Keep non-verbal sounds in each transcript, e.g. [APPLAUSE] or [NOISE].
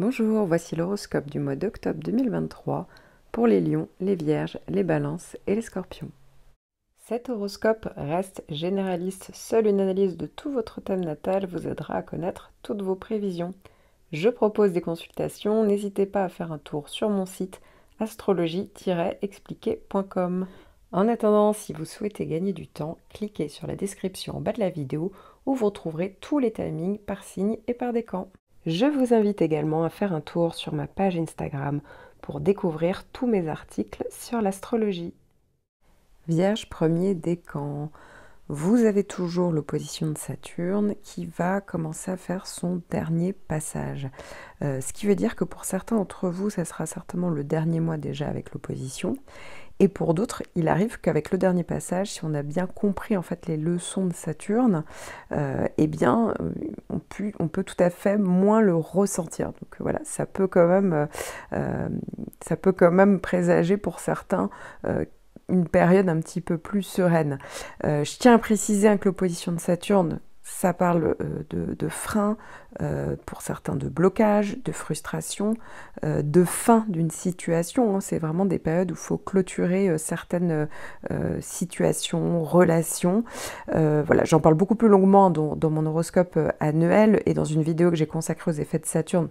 Bonjour, voici l'horoscope du mois d'octobre 2023 pour les lions, les vierges, les balances et les scorpions. Cet horoscope reste généraliste, seule une analyse de tout votre thème natal vous aidera à connaître toutes vos prévisions. Je propose des consultations, n'hésitez pas à faire un tour sur mon site astrologie expliquercom En attendant, si vous souhaitez gagner du temps, cliquez sur la description en bas de la vidéo où vous retrouverez tous les timings par signe et par décan. Je vous invite également à faire un tour sur ma page Instagram pour découvrir tous mes articles sur l'astrologie. Vierge premier décan, vous avez toujours l'opposition de Saturne qui va commencer à faire son dernier passage. Euh, ce qui veut dire que pour certains d'entre vous, ça sera certainement le dernier mois déjà avec l'opposition. Et pour d'autres, il arrive qu'avec le dernier passage, si on a bien compris en fait les leçons de Saturne, euh, eh bien, euh, on, on, peut tout à fait moins le ressentir. Donc voilà, ça peut quand même, ça peut quand même présager pour certains une période un petit peu plus sereine. Euh, je tiens à préciser hein, que l'opposition de Saturne, ça parle euh, de, freins, frein, euh, pour certains de blocage, de frustration, de fin d'une situation. Hein. C'est vraiment des périodes où il faut clôturer certaines situations, relations. voilà, j'en parle beaucoup plus longuement dans, dans mon horoscope annuel et dans une vidéo que j'ai consacrée aux effets de Saturne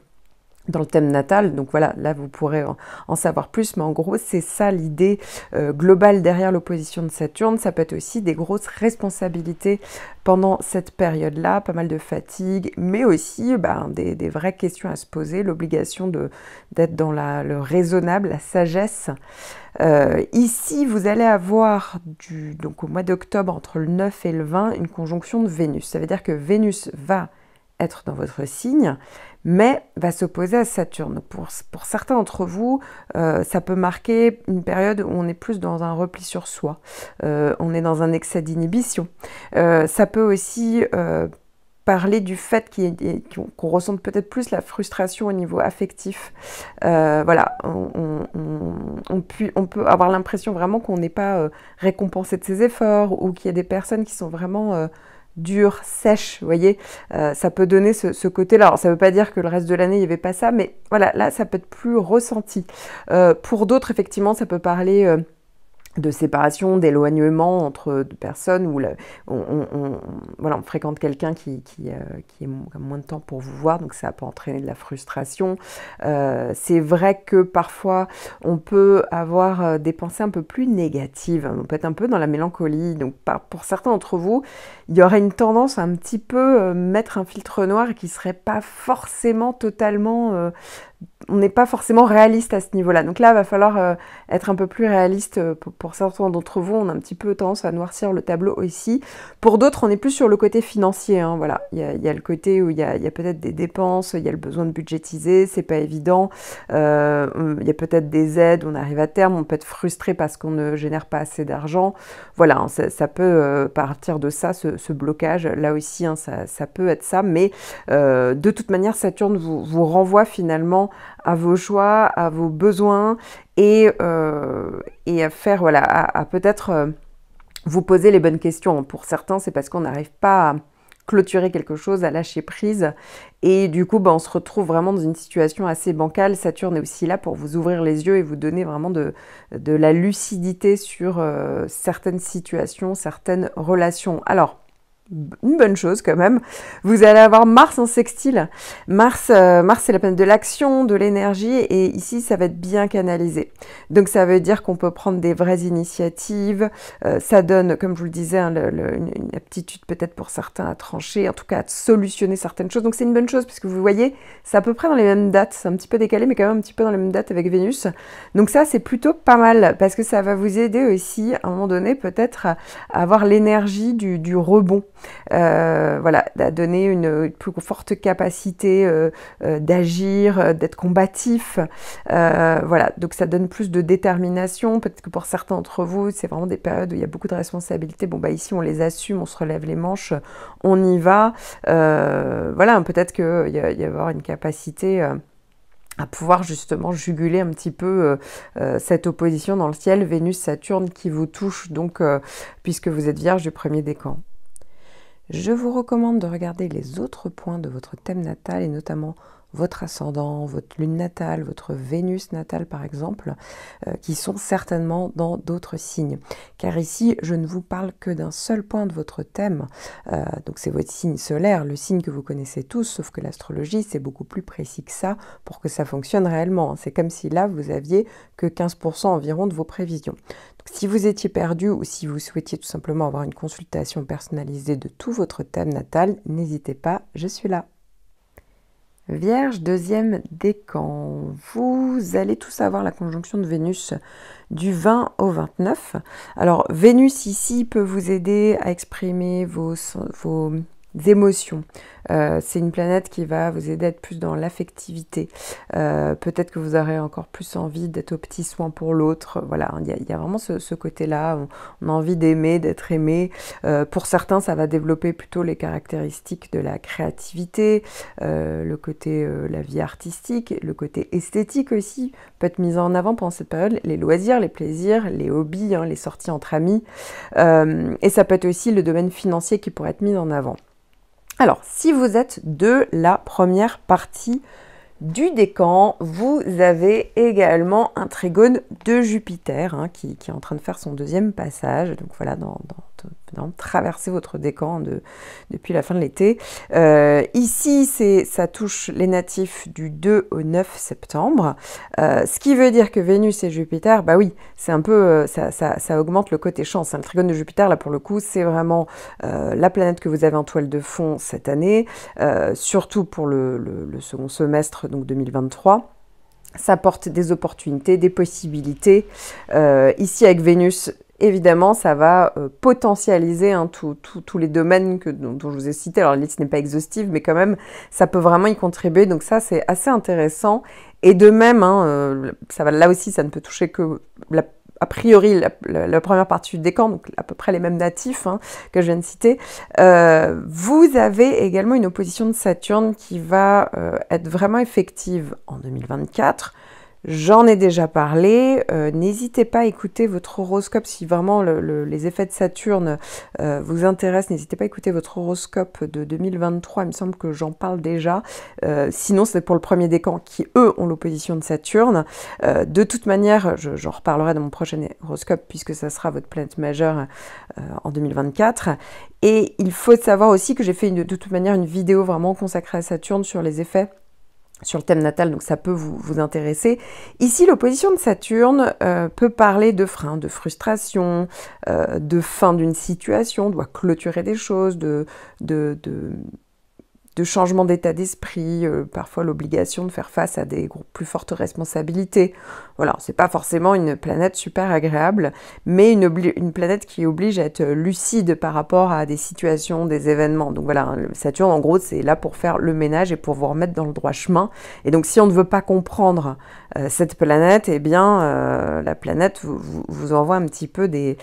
dans le thème natal. Donc voilà, là vous pourrez en, savoir plus, mais en gros c'est ça l'idée euh, globale derrière l'opposition de Saturne. Ça peut être aussi des grosses responsabilités pendant cette période-là, pas mal de fatigue, mais aussi bah, des, vraies questions à se poser, l'obligation d'être dans la, le raisonnable, la sagesse. Euh, ici, vous allez avoir du, donc au mois d'octobre, entre le 9 et le 20, une conjonction de Vénus. Ça veut dire que Vénus va être dans votre signe, mais va s'opposer à Saturne. Pour, certains d'entre vous, euh, ça peut marquer une période où on est plus dans un repli sur soi, euh, on est dans un excès d'inhibition. Euh, ça peut aussi parler du fait qu'on ressente peut-être plus la frustration au niveau affectif. voilà, on, peut avoir l'impression vraiment qu'on n'est pas récompensé de ses efforts ou qu'il y a des personnes qui sont vraiment dur, sèche, vous voyez, euh, ça peut donner ce, côté-là. Alors ça veut pas dire que le reste de l'année, il n'y avait pas ça, mais voilà, là, ça peut être plus ressenti. Euh, pour d'autres, effectivement, ça peut parler euh, de séparation, d'éloignement entre deux personnes où on, fréquente quelqu'un qui, qui, a euh, moins de temps pour vous voir, donc ça peut entraîner de la frustration. Euh, c'est vrai que parfois on peut avoir euh, des pensées un peu plus négatives, hein. on peut être un peu dans la mélancolie. Donc pour certains d'entre vous, il y aurait une tendance à un petit peu mettre un filtre noir qui ne serait pas forcément totalement on n'est pas forcément réaliste à ce niveau-là. Donc là, il va falloir euh, être un peu plus réaliste. Euh, pour, certains d'entre vous, on a un petit peu tendance à noircir le tableau aussi. Pour d'autres, on est plus sur le côté financier. Hein, voilà, il y, a, le côté où il y a, peut-être des dépenses, il y a le besoin de budgétiser, c'est pas évident. Euh, il y a peut-être des aides, on arrive à terme, on peut être frustré parce qu'on ne génère pas assez d'argent. Voilà, hein, ça, peut partir de ça, ce, blocage. Là aussi, hein, ça, peut être ça, mais de toute manière, Saturne vous renvoie finalement à vos choix, à vos besoins et, euh, et à faire, voilà, à, peut-être euh, vous poser les bonnes questions. Pour certains, c'est parce qu'on n'arrive pas à clôturer quelque chose, à lâcher prise. Et du coup, ben, on se retrouve vraiment dans une situation assez bancale. Saturne est aussi là pour vous ouvrir les yeux et vous donner vraiment de, de la lucidité sur euh, certaines situations, certaines relations. Alors, une bonne chose quand même. Vous allez avoir Mars en sextile. Mars, euh, Mars c'est la planète de l'action, de l'énergie, et ici ça va être bien canalisé. Donc ça veut dire qu'on peut prendre des vraies initiatives. Euh, ça donne, comme je vous le disais, hein, une, aptitude peut-être pour certains à trancher, en tout cas à solutionner certaines choses. Donc c'est une bonne chose parce que vous voyez, c'est à peu près dans les mêmes dates. C'est un petit peu décalé, mais quand même un petit peu dans les mêmes dates avec Vénus. Donc ça c'est plutôt pas mal parce que ça va vous aider aussi à un moment donné peut-être à avoir l'énergie du rebond euh, voilà, donner une, plus forte capacité euh, euh, d'agir, d'être combatif. voilà, donc ça donne plus de détermination. Peut-être que pour certains d'entre vous, c'est vraiment des périodes où il y a beaucoup de responsabilités. Bon, bah ici, on les assume, on se relève les manches, on y va. voilà, peut-être qu'il y, a, avoir une capacité à pouvoir justement juguler un petit peu cette opposition dans le ciel Vénus-Saturne qui vous touche, donc puisque vous êtes vierge du premier décan. Je vous recommande de regarder les autres points de votre thème natal et notamment votre ascendant, votre lune natale, votre Vénus natale par exemple, euh, qui sont certainement dans d'autres signes. Car ici, je ne vous parle que d'un seul point de votre thème, euh, donc c'est votre signe solaire, le signe que vous connaissez tous, sauf que l'astrologie, c'est beaucoup plus précis que ça pour que ça fonctionne réellement. C'est comme si là, vous aviez que 15% environ de vos prévisions. Donc, si vous étiez perdu ou si vous souhaitiez tout simplement avoir une consultation personnalisée de tout votre thème natal, n'hésitez pas, je suis là. Vierge, deuxième décan, vous allez tous avoir la conjonction de Vénus du 20 au 29. Alors Vénus ici peut vous aider à exprimer vos, vos émotions, euh, c'est une planète qui va vous aider à être plus dans l'affectivité. Euh, peut-être que vous aurez encore plus envie d'être au petit soin pour l'autre. Voilà, il y, a vraiment ce, côté-là. On, a envie d'aimer, d'être aimé. Euh, pour certains, ça va développer plutôt les caractéristiques de la créativité, le côté la vie artistique, le côté esthétique aussi peut être mis en avant pendant cette période. Les loisirs, les plaisirs, les hobbies, hein, les sorties entre amis. et ça peut être aussi le domaine financier qui pourrait être mis en avant. Alors, si vous êtes de la première partie du décan, vous avez également un trigone de Jupiter hein, qui, est en train de faire son deuxième passage. Donc voilà, dans traverser votre décan depuis la fin de l'été. Euh, ici, ça touche les natifs du 2 au 9 septembre, euh, ce qui veut dire que Vénus et Jupiter, bah oui, c'est un peu, euh, ça, augmente le côté chance. Hein. Le trigone de Jupiter, là pour le coup, c'est vraiment la planète que vous avez en toile de fond cette année, surtout pour le, second semestre, donc 2023 ça apporte des opportunités, des possibilités. ici, avec Vénus, évidemment, ça va euh, potentialiser hein, tous les domaines que, dont, je vous ai cité. Alors, la liste n'est pas exhaustive, mais quand même, ça peut vraiment y contribuer. Donc, ça, c'est assez intéressant. Et de même, hein, euh, ça va, là aussi, ça ne peut toucher que a priori la, première partie du décan, donc à peu près les mêmes natifs hein, que je viens de citer, euh, vous avez également une opposition de Saturne qui va être vraiment effective en 2024 J'en ai déjà parlé. Euh, n'hésitez pas à écouter votre horoscope si vraiment les effets de Saturne euh, vous intéressent. N'hésitez pas à écouter votre horoscope de 2023. Il me semble que j'en parle déjà. Euh, sinon, c'est pour le premier décan qui, eux, ont l'opposition de Saturne. de toute manière, je, j'en reparlerai dans mon prochain horoscope puisque ça sera votre planète majeure en 2024. Et il faut savoir aussi que j'ai fait une, de toute manière une vidéo vraiment consacrée à Saturne sur les effets sur le thème natal, donc ça peut vous, vous intéresser. Ici, l'opposition de Saturne euh, peut parler de frein, de frustration, euh, de fin d'une situation, doit clôturer des choses, de, de, de, de changement d'état d'esprit, euh, parfois l'obligation de faire face à des plus fortes responsabilités. Voilà, c'est pas forcément une planète super agréable, mais une, une, planète qui oblige à être lucide par rapport à des situations, des événements. Donc voilà, hein, Saturne, en gros, c'est là pour faire le ménage et pour vous remettre dans le droit chemin. Et donc, si on ne veut pas comprendre euh, cette planète, eh bien, euh, la planète vous, envoie un petit peu des,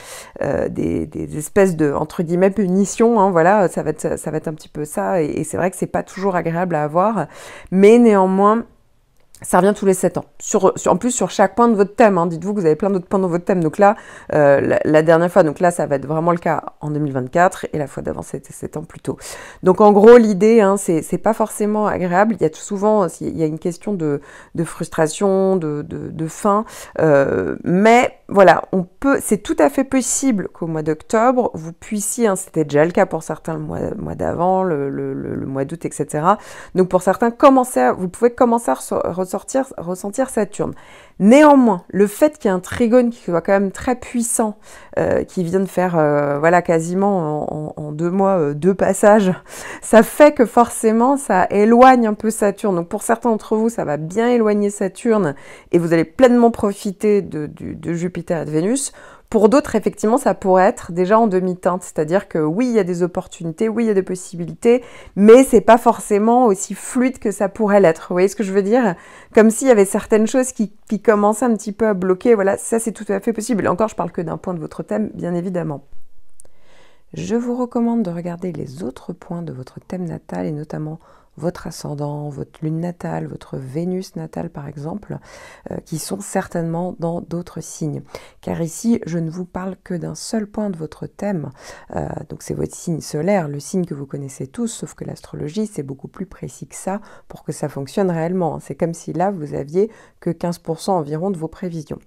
des, espèces de, entre guillemets, punitions. Hein, voilà, ça va, être, ça va être un petit peu ça. et c'est vrai que c'est pas toujours agréable à avoir, mais néanmoins ça revient tous les 7 ans. en plus, sur chaque point de votre thème, hein, dites-vous que vous avez plein d'autres points dans votre thème. Donc là, euh, la, dernière fois, donc là, ça va être vraiment le cas en 2024 et la fois d'avant, c'était 7 ans plus tôt. Donc en gros, l'idée, hein, c'est pas forcément agréable. Il y a souvent euh, il y a une question de, frustration, de, faim. Euh, mais voilà, on peut, c'est tout à fait possible qu'au mois d'octobre, vous puissiez, hein, c'était déjà le cas pour certains le mois, d'avant, le, mois d'août, etc. Donc pour certains, vous pouvez commencer à ressentir Saturne. Néanmoins, le fait qu'il y ait un trigone qui soit quand même très puissant, euh, qui vient de faire euh, voilà, quasiment en, deux mois euh, deux passages, [LAUGHS] ça fait que forcément ça éloigne un peu Saturne. Donc pour certains d'entre vous, ça va bien éloigner Saturne et vous allez pleinement profiter de Jupiter et de Vénus. Pour d'autres, effectivement, ça pourrait être déjà en demi-teinte, c'est-à-dire que oui, il y a des opportunités, oui, il y a des possibilités, mais c'est pas forcément aussi fluide que ça pourrait l'être. Vous voyez ce que je veux dire Comme s'il y avait certaines choses qui, commencent commençaient un petit peu à bloquer. Voilà, ça c'est tout à fait possible. Et encore, je parle que d'un point de votre thème, bien évidemment. Je vous recommande de regarder les autres points de votre thème natal et notamment votre ascendant, votre lune natale, votre Vénus natale par exemple, euh, qui sont certainement dans d'autres signes. Car ici, je ne vous parle que d'un seul point de votre thème, euh, donc c'est votre signe solaire, le signe que vous connaissez tous, sauf que l'astrologie, c'est beaucoup plus précis que ça pour que ça fonctionne réellement. C'est comme si là, vous aviez que 15% environ de vos prévisions.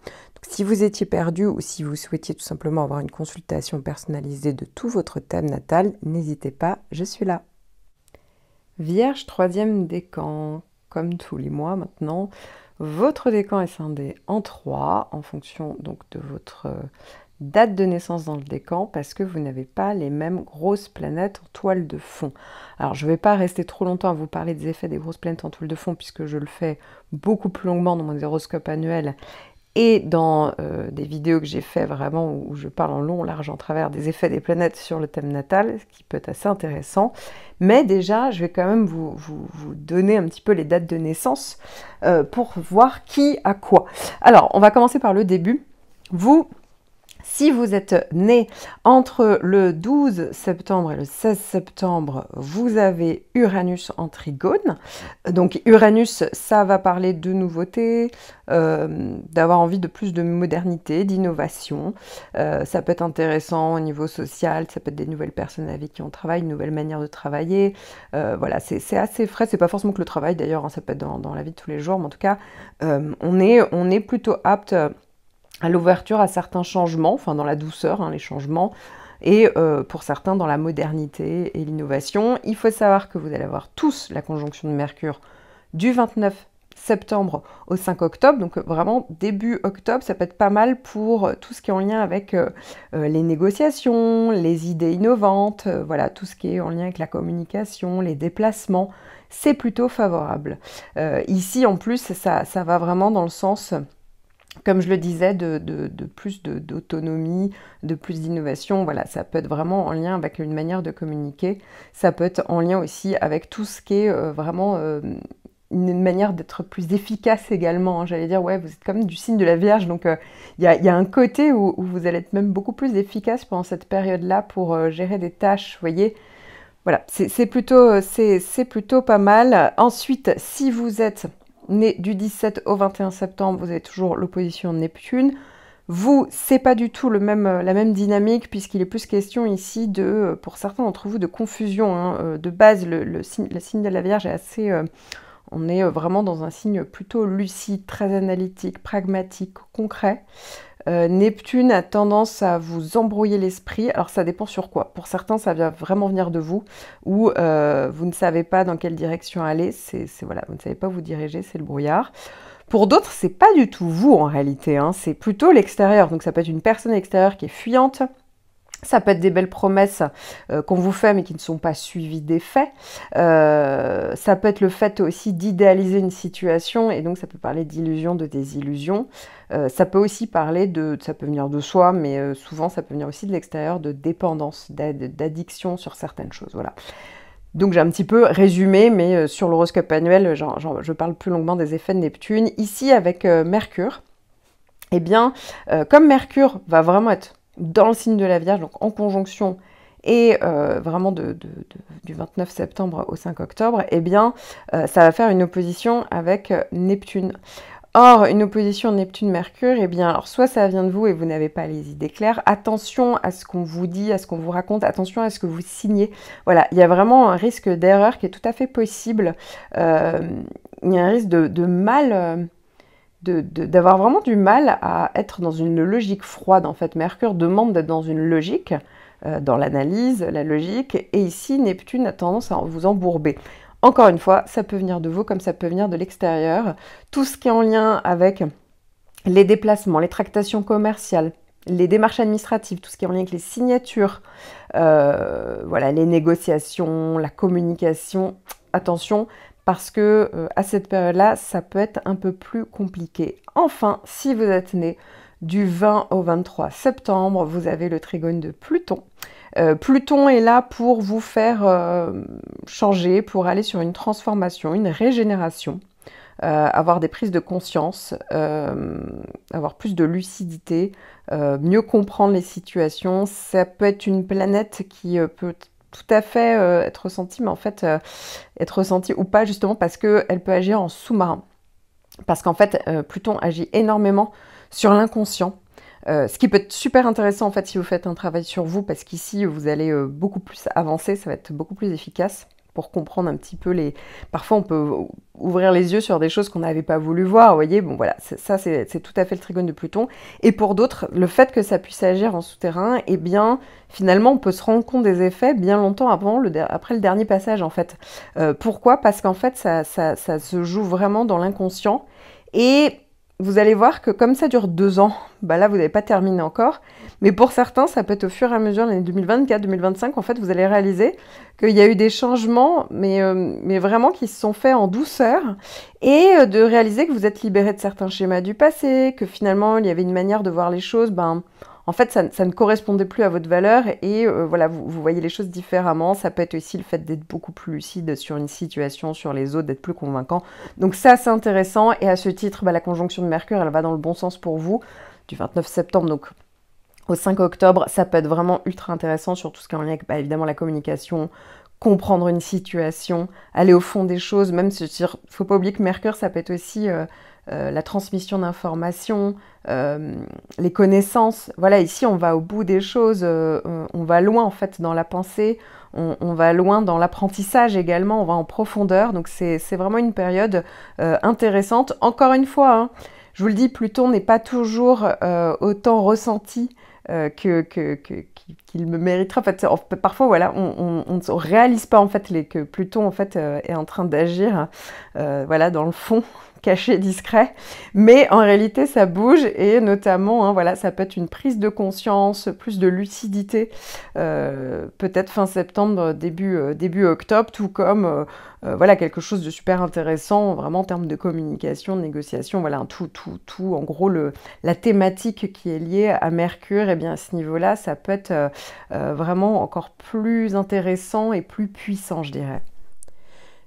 si vous étiez perdu ou si vous souhaitiez tout simplement avoir une consultation personnalisée de tout votre thème natal, n'hésitez pas, je suis là. Vierge, troisième décan, comme tous les mois maintenant, votre décan est scindé en trois en fonction donc de votre euh, date de naissance dans le décan parce que vous n'avez pas les mêmes grosses planètes en toile de fond. Alors je ne vais pas rester trop longtemps à vous parler des effets des grosses planètes en toile de fond puisque je le fais beaucoup plus longuement dans mon horoscope annuel et dans euh, des vidéos que j'ai fait vraiment où je parle en long, large, en travers des effets des planètes sur le thème natal, ce qui peut être assez intéressant. Mais déjà, je vais quand même vous, vous, donner un petit peu les dates de naissance euh, pour voir qui a quoi. Alors, on va commencer par le début. Vous, si vous êtes né entre le 12 septembre et le 16 septembre, vous avez Uranus en trigone. Donc Uranus, ça va parler de nouveautés, euh, d'avoir envie de plus de modernité, d'innovation. Euh, ça peut être intéressant au niveau social, ça peut être des nouvelles personnes avec qui ont travaille, une nouvelle manière de travailler. Euh, voilà, c'est assez frais. C'est pas forcément que le travail d'ailleurs, hein, ça peut être dans, la vie de tous les jours, mais en tout cas, on est plutôt apte à l'ouverture à certains changements, enfin dans la douceur, hein, les changements, et euh, pour certains dans la modernité et l'innovation. Il faut savoir que vous allez avoir tous la conjonction de Mercure du 29 septembre au 5 octobre, donc euh, vraiment début octobre, ça peut être pas mal pour euh, tout ce qui est en lien avec les négociations, les idées innovantes, voilà, tout ce qui est en lien avec la communication, les déplacements, c'est plutôt favorable. ici en plus, ça, ça, va vraiment dans le sens comme je le disais, de, plus d'autonomie, de, plus d'innovation. Voilà, ça peut être vraiment en lien avec une manière de communiquer. Ça peut être en lien aussi avec tout ce qui est euh, vraiment euh, une manière d'être plus efficace également. Hein. J'allais dire, ouais, vous êtes comme du signe de la Vierge. Donc, euh, il y, a, un côté où, vous allez être même beaucoup plus efficace pendant cette période-là pour gérer des tâches, vous voyez. Voilà, c'est plutôt, plutôt pas mal. Ensuite, si vous êtes né du 17 au 21 septembre, vous avez toujours l'opposition de Neptune. Vous, c'est pas du tout le même, euh, la même dynamique, puisqu'il est plus question ici de, euh, pour certains d'entre vous, de confusion. Hein. Euh, de base, le, signe, de la Vierge est assez. on est vraiment dans un signe plutôt lucide, très analytique, pragmatique, concret. Euh, Neptune a tendance à vous embrouiller l'esprit. Alors ça dépend sur quoi. Pour certains, ça vient vraiment venir de vous, ou euh, vous ne savez pas dans quelle direction aller. C'est voilà, vous ne savez pas vous diriger, c'est le brouillard. Pour d'autres, c'est pas du tout vous en réalité. Hein. C'est plutôt l'extérieur. Donc ça peut être une personne extérieure qui est fuyante, ça peut être des belles promesses euh, qu'on vous fait mais qui ne sont pas suivies d'effets. Euh, ça peut être le fait aussi d'idéaliser une situation et donc ça peut parler d'illusion, de désillusion. Euh, ça peut aussi parler de, ça peut venir de soi mais souvent ça peut venir aussi de l'extérieur, de dépendance, d'addiction sur certaines choses. Voilà. Donc j'ai un petit peu résumé, mais sur l'horoscope annuel, je parle plus longuement des effets de Neptune. Ici avec Mercure, eh bien, comme Mercure va vraiment être dans le signe de la Vierge, donc en conjonction et euh, vraiment du 29 septembre au 5 octobre, eh bien, euh, ça va faire une opposition avec euh, Neptune. Or, une opposition Neptune-Mercure, eh bien, alors soit ça vient de vous et vous n'avez pas les idées claires, attention à ce qu'on vous dit, à ce qu'on vous raconte, attention à ce que vous signez. Voilà, il y a vraiment un risque d'erreur qui est tout à fait possible. il y a un risque de, mal d'avoir vraiment du mal à être dans une logique froide. En fait, Mercure demande d'être dans une logique, euh, dans l'analyse, la logique, et ici, Neptune a tendance à vous embourber. Encore une fois, ça peut venir de vous comme ça peut venir de l'extérieur. Tout ce qui est en lien avec les déplacements, les tractations commerciales, les démarches administratives, tout ce qui est en lien avec les signatures, euh, voilà, les négociations, la communication, attention, parce que euh, à cette période-là, ça peut être un peu plus compliqué. Enfin, si vous êtes né du 20 au 23 septembre, vous avez le trigone de Pluton. Euh, Pluton est là pour vous faire euh, changer, pour aller sur une transformation, une régénération, avoir des prises de conscience, avoir plus de lucidité, mieux comprendre les situations. Ça peut être une planète qui peut tout à fait euh, être ressentie, mais en fait euh, être ressentie ou pas justement parce qu'elle peut agir en sous-marin. Parce qu'en fait, euh, Pluton agit énormément sur l'inconscient. ce qui peut être super intéressant en fait si vous faites un travail sur vous, parce qu'ici vous allez beaucoup plus avancer, ça va être beaucoup plus efficace pour comprendre un petit peu les. Parfois, on peut ouvrir les yeux sur des choses qu'on n'avait pas voulu voir. Vous voyez, bon voilà, ça c'est tout à fait le trigone de Pluton. Et pour d'autres, le fait que ça puisse agir en souterrain, eh bien, finalement, on peut se rendre compte des effets bien longtemps avant le, après le dernier passage, en fait. Euh, pourquoi Parce qu'en fait, ça, ça, ça se joue vraiment dans l'inconscient. Et vous allez voir que comme ça dure deux ans, bah là vous n'avez pas terminé encore, mais pour certains ça peut être au fur et à mesure l'année 2024-2025 en fait vous allez réaliser qu'il y a eu des changements mais, euh, mais vraiment qui se sont faits en douceur et euh, de réaliser que vous êtes libéré de certains schémas du passé, que finalement il y avait une manière de voir les choses, ben en fait, ça, ne correspondait plus à votre valeur et euh, voilà, vous, voyez les choses différemment. Ça peut être aussi le fait d'être beaucoup plus lucide sur une situation, sur les autres, d'être plus convaincant. Donc ça, c'est intéressant. Et à ce titre, bah, la conjonction de Mercure, elle va dans le bon sens pour vous du 29 septembre. Donc au 5 octobre, ça peut être vraiment ultra intéressant sur tout ce qui est en lien avec bah, évidemment la communication, comprendre une situation, aller au fond des choses, même si faut pas oublier que Mercure, ça peut être aussi euh, euh, la transmission d'informations, euh, les connaissances. Voilà, ici on va au bout des choses, euh, on va loin en fait dans la pensée, on, va loin dans l'apprentissage également, on va en profondeur. Donc c'est vraiment une période intéressante. Encore une fois, hein, je vous le dis, Pluton n'est pas toujours autant ressenti que, qu'il me mériterait. fait, parfois, voilà, on ne réalise pas en fait que Pluton en fait est en train d'agir, voilà, dans le fond caché, discret, mais en réalité ça bouge et notamment, hein, voilà, ça peut être une prise de conscience, plus de lucidité, euh, peut-être fin septembre, début, euh, début octobre, tout comme euh, voilà quelque chose de super intéressant, vraiment en termes de communication, de négociation, voilà, tout, tout, tout, en gros le, la thématique qui est liée à Mercure, et eh bien à ce niveau-là, ça peut être vraiment encore plus intéressant et plus puissant, je dirais.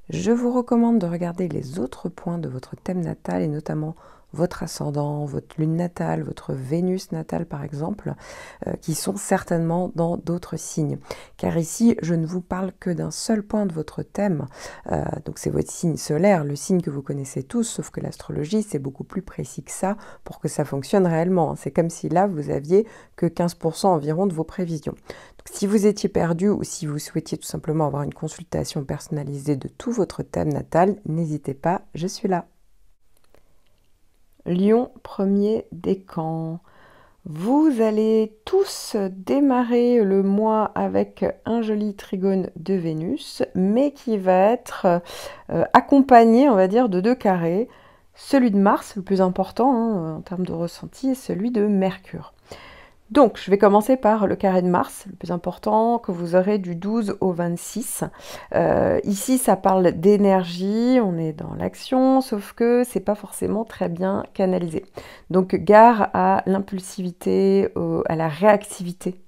Je vous recommande de regarder les autres points de votre thème natal et notamment votre ascendant, votre lune natale, votre Vénus natale par exemple, euh, qui sont certainement dans d'autres signes. Car ici, je ne vous parle que d'un seul point de votre thème, euh, donc c'est votre signe solaire, le signe que vous connaissez tous, sauf que l'astrologie, c'est beaucoup plus précis que ça pour que ça fonctionne réellement. C'est comme si là, vous aviez que 15% environ de vos prévisions. Si vous étiez perdu ou si vous souhaitiez tout simplement avoir une consultation personnalisée de tout votre thème natal, n'hésitez pas, je suis là. Lion premier décan. Vous allez tous démarrer le mois avec un joli trigone de Vénus, mais qui va être euh, accompagné, on va dire, de deux carrés. Celui de Mars, le plus important hein, en termes de ressenti, et celui de Mercure. Donc, je vais commencer par le carré de Mars, le plus important, que vous aurez du 12 au 26. Euh, ici, ça parle d'énergie, on est dans l'action, sauf que c'est pas forcément très bien canalisé. Donc, gare à l'impulsivité, à la réactivité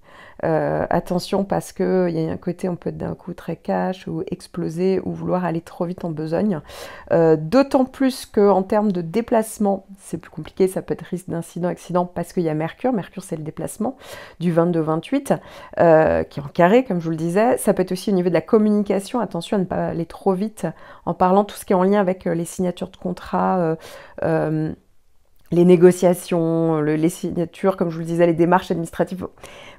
euh, attention parce qu'il y a un côté on peut être d'un coup très cash ou exploser ou vouloir aller trop vite en besogne. Euh, d'autant plus qu'en termes de déplacement, c'est plus compliqué, ça peut être risque d'incident, accident parce qu'il y a Mercure. Mercure c'est le déplacement du 22-28 euh, qui est en carré comme je vous le disais. Ça peut être aussi au niveau de la communication, attention à ne pas aller trop vite en parlant tout ce qui est en lien avec les signatures de contrat les négociations, les signatures, comme je vous le disais, les démarches administratives.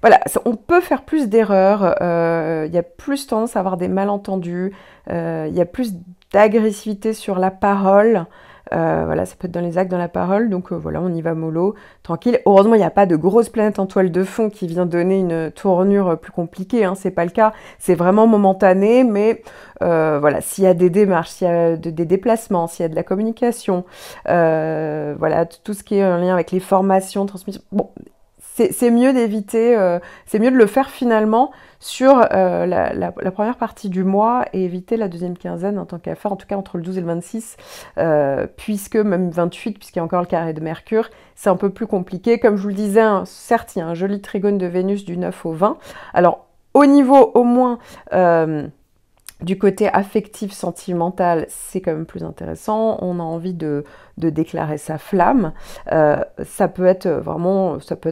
Voilà, on peut faire plus d'erreurs, euh, il y a plus tendance à avoir des malentendus, euh, il y a plus d'agressivité sur la parole. Euh, voilà, ça peut être dans les actes, dans la parole. Donc euh, voilà, on y va mollo, tranquille. Heureusement, il n'y a pas de grosse planète en toile de fond qui vient donner une tournure plus compliquée. Hein, c'est pas le cas. C'est vraiment momentané, mais euh, voilà, s'il y a des démarches, s'il y a des déplacements, s'il y a de la communication, voilà, tout ce qui est en lien avec les formations, transmissions... Bon, c'est mieux d'éviter, euh, c'est mieux de le faire finalement sur euh, la, première partie du mois et éviter la deuxième quinzaine en tant qu'affaire, en tout cas entre le 12 et le 26, euh, puisque même 28, puisqu'il y a encore le carré de Mercure, c'est un peu plus compliqué. Comme je vous le disais, hein, certes, il y a un joli trigone de Vénus du 9 au 20. Alors, au niveau au moins... du côté affectif, sentimental, c'est quand même plus intéressant. On a envie de, de déclarer sa flamme. ça peut être vraiment, ça peut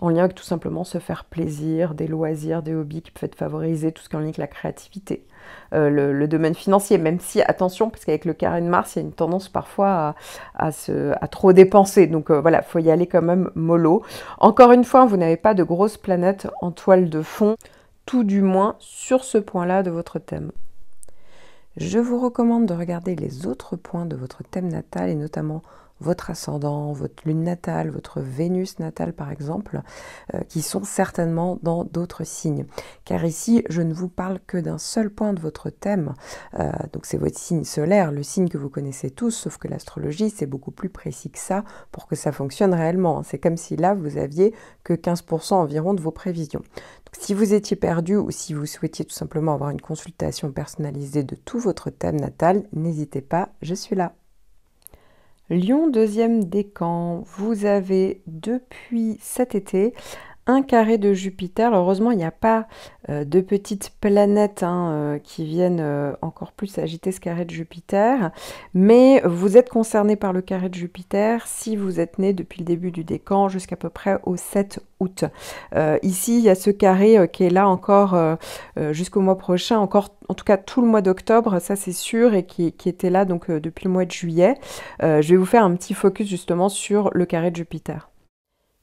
en lien avec tout simplement se faire plaisir, des loisirs, des hobbies qui peuvent favoriser tout ce qui est en lien avec la créativité, euh, le, domaine financier, même si, attention, parce qu'avec le carré de Mars, il y a une tendance parfois à, à trop dépenser. Donc euh, voilà, il faut y aller quand même mollo. Encore une fois, vous n'avez pas de grosses planètes en toile de fond, tout du moins sur ce point-là de votre thème. Je vous recommande de regarder les autres points de votre thème natal et notamment votre ascendant, votre lune natale, votre Vénus natale par exemple, euh, qui sont certainement dans d'autres signes. Car ici, je ne vous parle que d'un seul point de votre thème, euh, donc c'est votre signe solaire, le signe que vous connaissez tous, sauf que l'astrologie, c'est beaucoup plus précis que ça pour que ça fonctionne réellement. Hein. C'est comme si là, vous aviez que 15% environ de vos prévisions. Donc, si vous étiez perdu ou si vous souhaitiez tout simplement avoir une consultation personnalisée de tout votre thème natal, n'hésitez pas, je suis là. Lyon deuxième décan, vous avez depuis cet été carré de Jupiter. heureusement, il n'y a pas euh, de petites planètes hein, euh, qui viennent euh, encore plus agiter ce carré de Jupiter, mais vous êtes concerné par le carré de Jupiter si vous êtes né depuis le début du décan jusqu'à peu près au 7 août. ici, il y a ce carré qui est là encore jusqu'au mois prochain, encore en tout cas tout le mois d'octobre, ça c'est sûr, et qui, était là donc depuis le mois de juillet. je vais vous faire un petit focus justement sur le carré de Jupiter.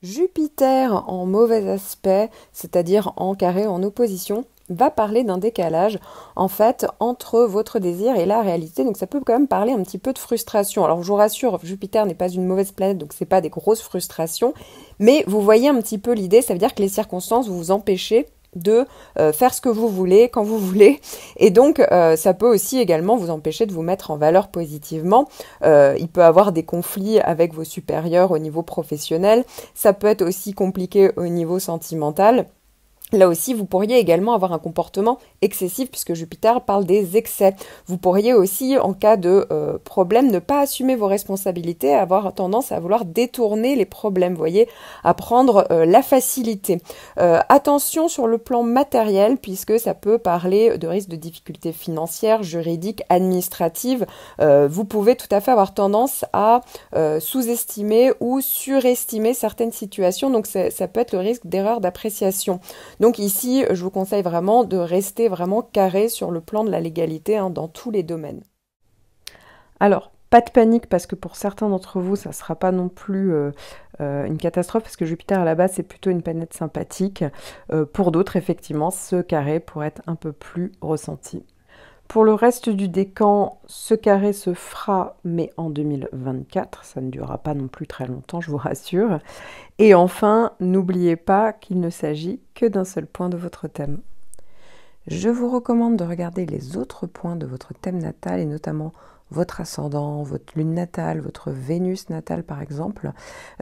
Jupiter en mauvais aspect, c'est-à-dire en carré en opposition, va parler d'un décalage en fait entre votre désir et la réalité. Donc ça peut quand même parler un petit peu de frustration. Alors je vous rassure, Jupiter n'est pas une mauvaise planète, donc c'est pas des grosses frustrations, mais vous voyez un petit peu l'idée, ça veut dire que les circonstances vous, empêchent, de euh, faire ce que vous voulez quand vous voulez. Et donc, euh, ça peut aussi également vous empêcher de vous mettre en valeur positivement. Euh, il peut avoir des conflits avec vos supérieurs au niveau professionnel. Ça peut être aussi compliqué au niveau sentimental. Là aussi, vous pourriez également avoir un comportement excessif, puisque Jupiter parle des excès. Vous pourriez aussi, en cas de euh, problème, ne pas assumer vos responsabilités, avoir tendance à vouloir détourner les problèmes, voyez, à prendre euh, la facilité. Euh, attention sur le plan matériel, puisque ça peut parler de risques de difficultés financières, juridiques, administratives. vous pouvez tout à fait avoir tendance à sous-estimer ou surestimer certaines situations, donc ça peut être le risque d'erreur d'appréciation. Donc ici, je vous conseille vraiment de rester vraiment carré sur le plan de la légalité hein, dans tous les domaines. Alors, pas de panique parce que pour certains d'entre vous, ça ne sera pas non plus euh, euh, une catastrophe parce que Jupiter à la base, c'est plutôt une planète sympathique. Euh, pour d'autres, effectivement, ce carré pourrait être un peu plus ressenti. Pour le reste du décan, ce carré se fera, mais en 2024. Ça ne durera pas non plus très longtemps, je vous rassure. Et enfin, n'oubliez pas qu'il ne s'agit que d'un seul point de votre thème. Je vous recommande de regarder les autres points de votre thème natal et notamment votre ascendant, votre lune natale, votre Vénus natale par exemple,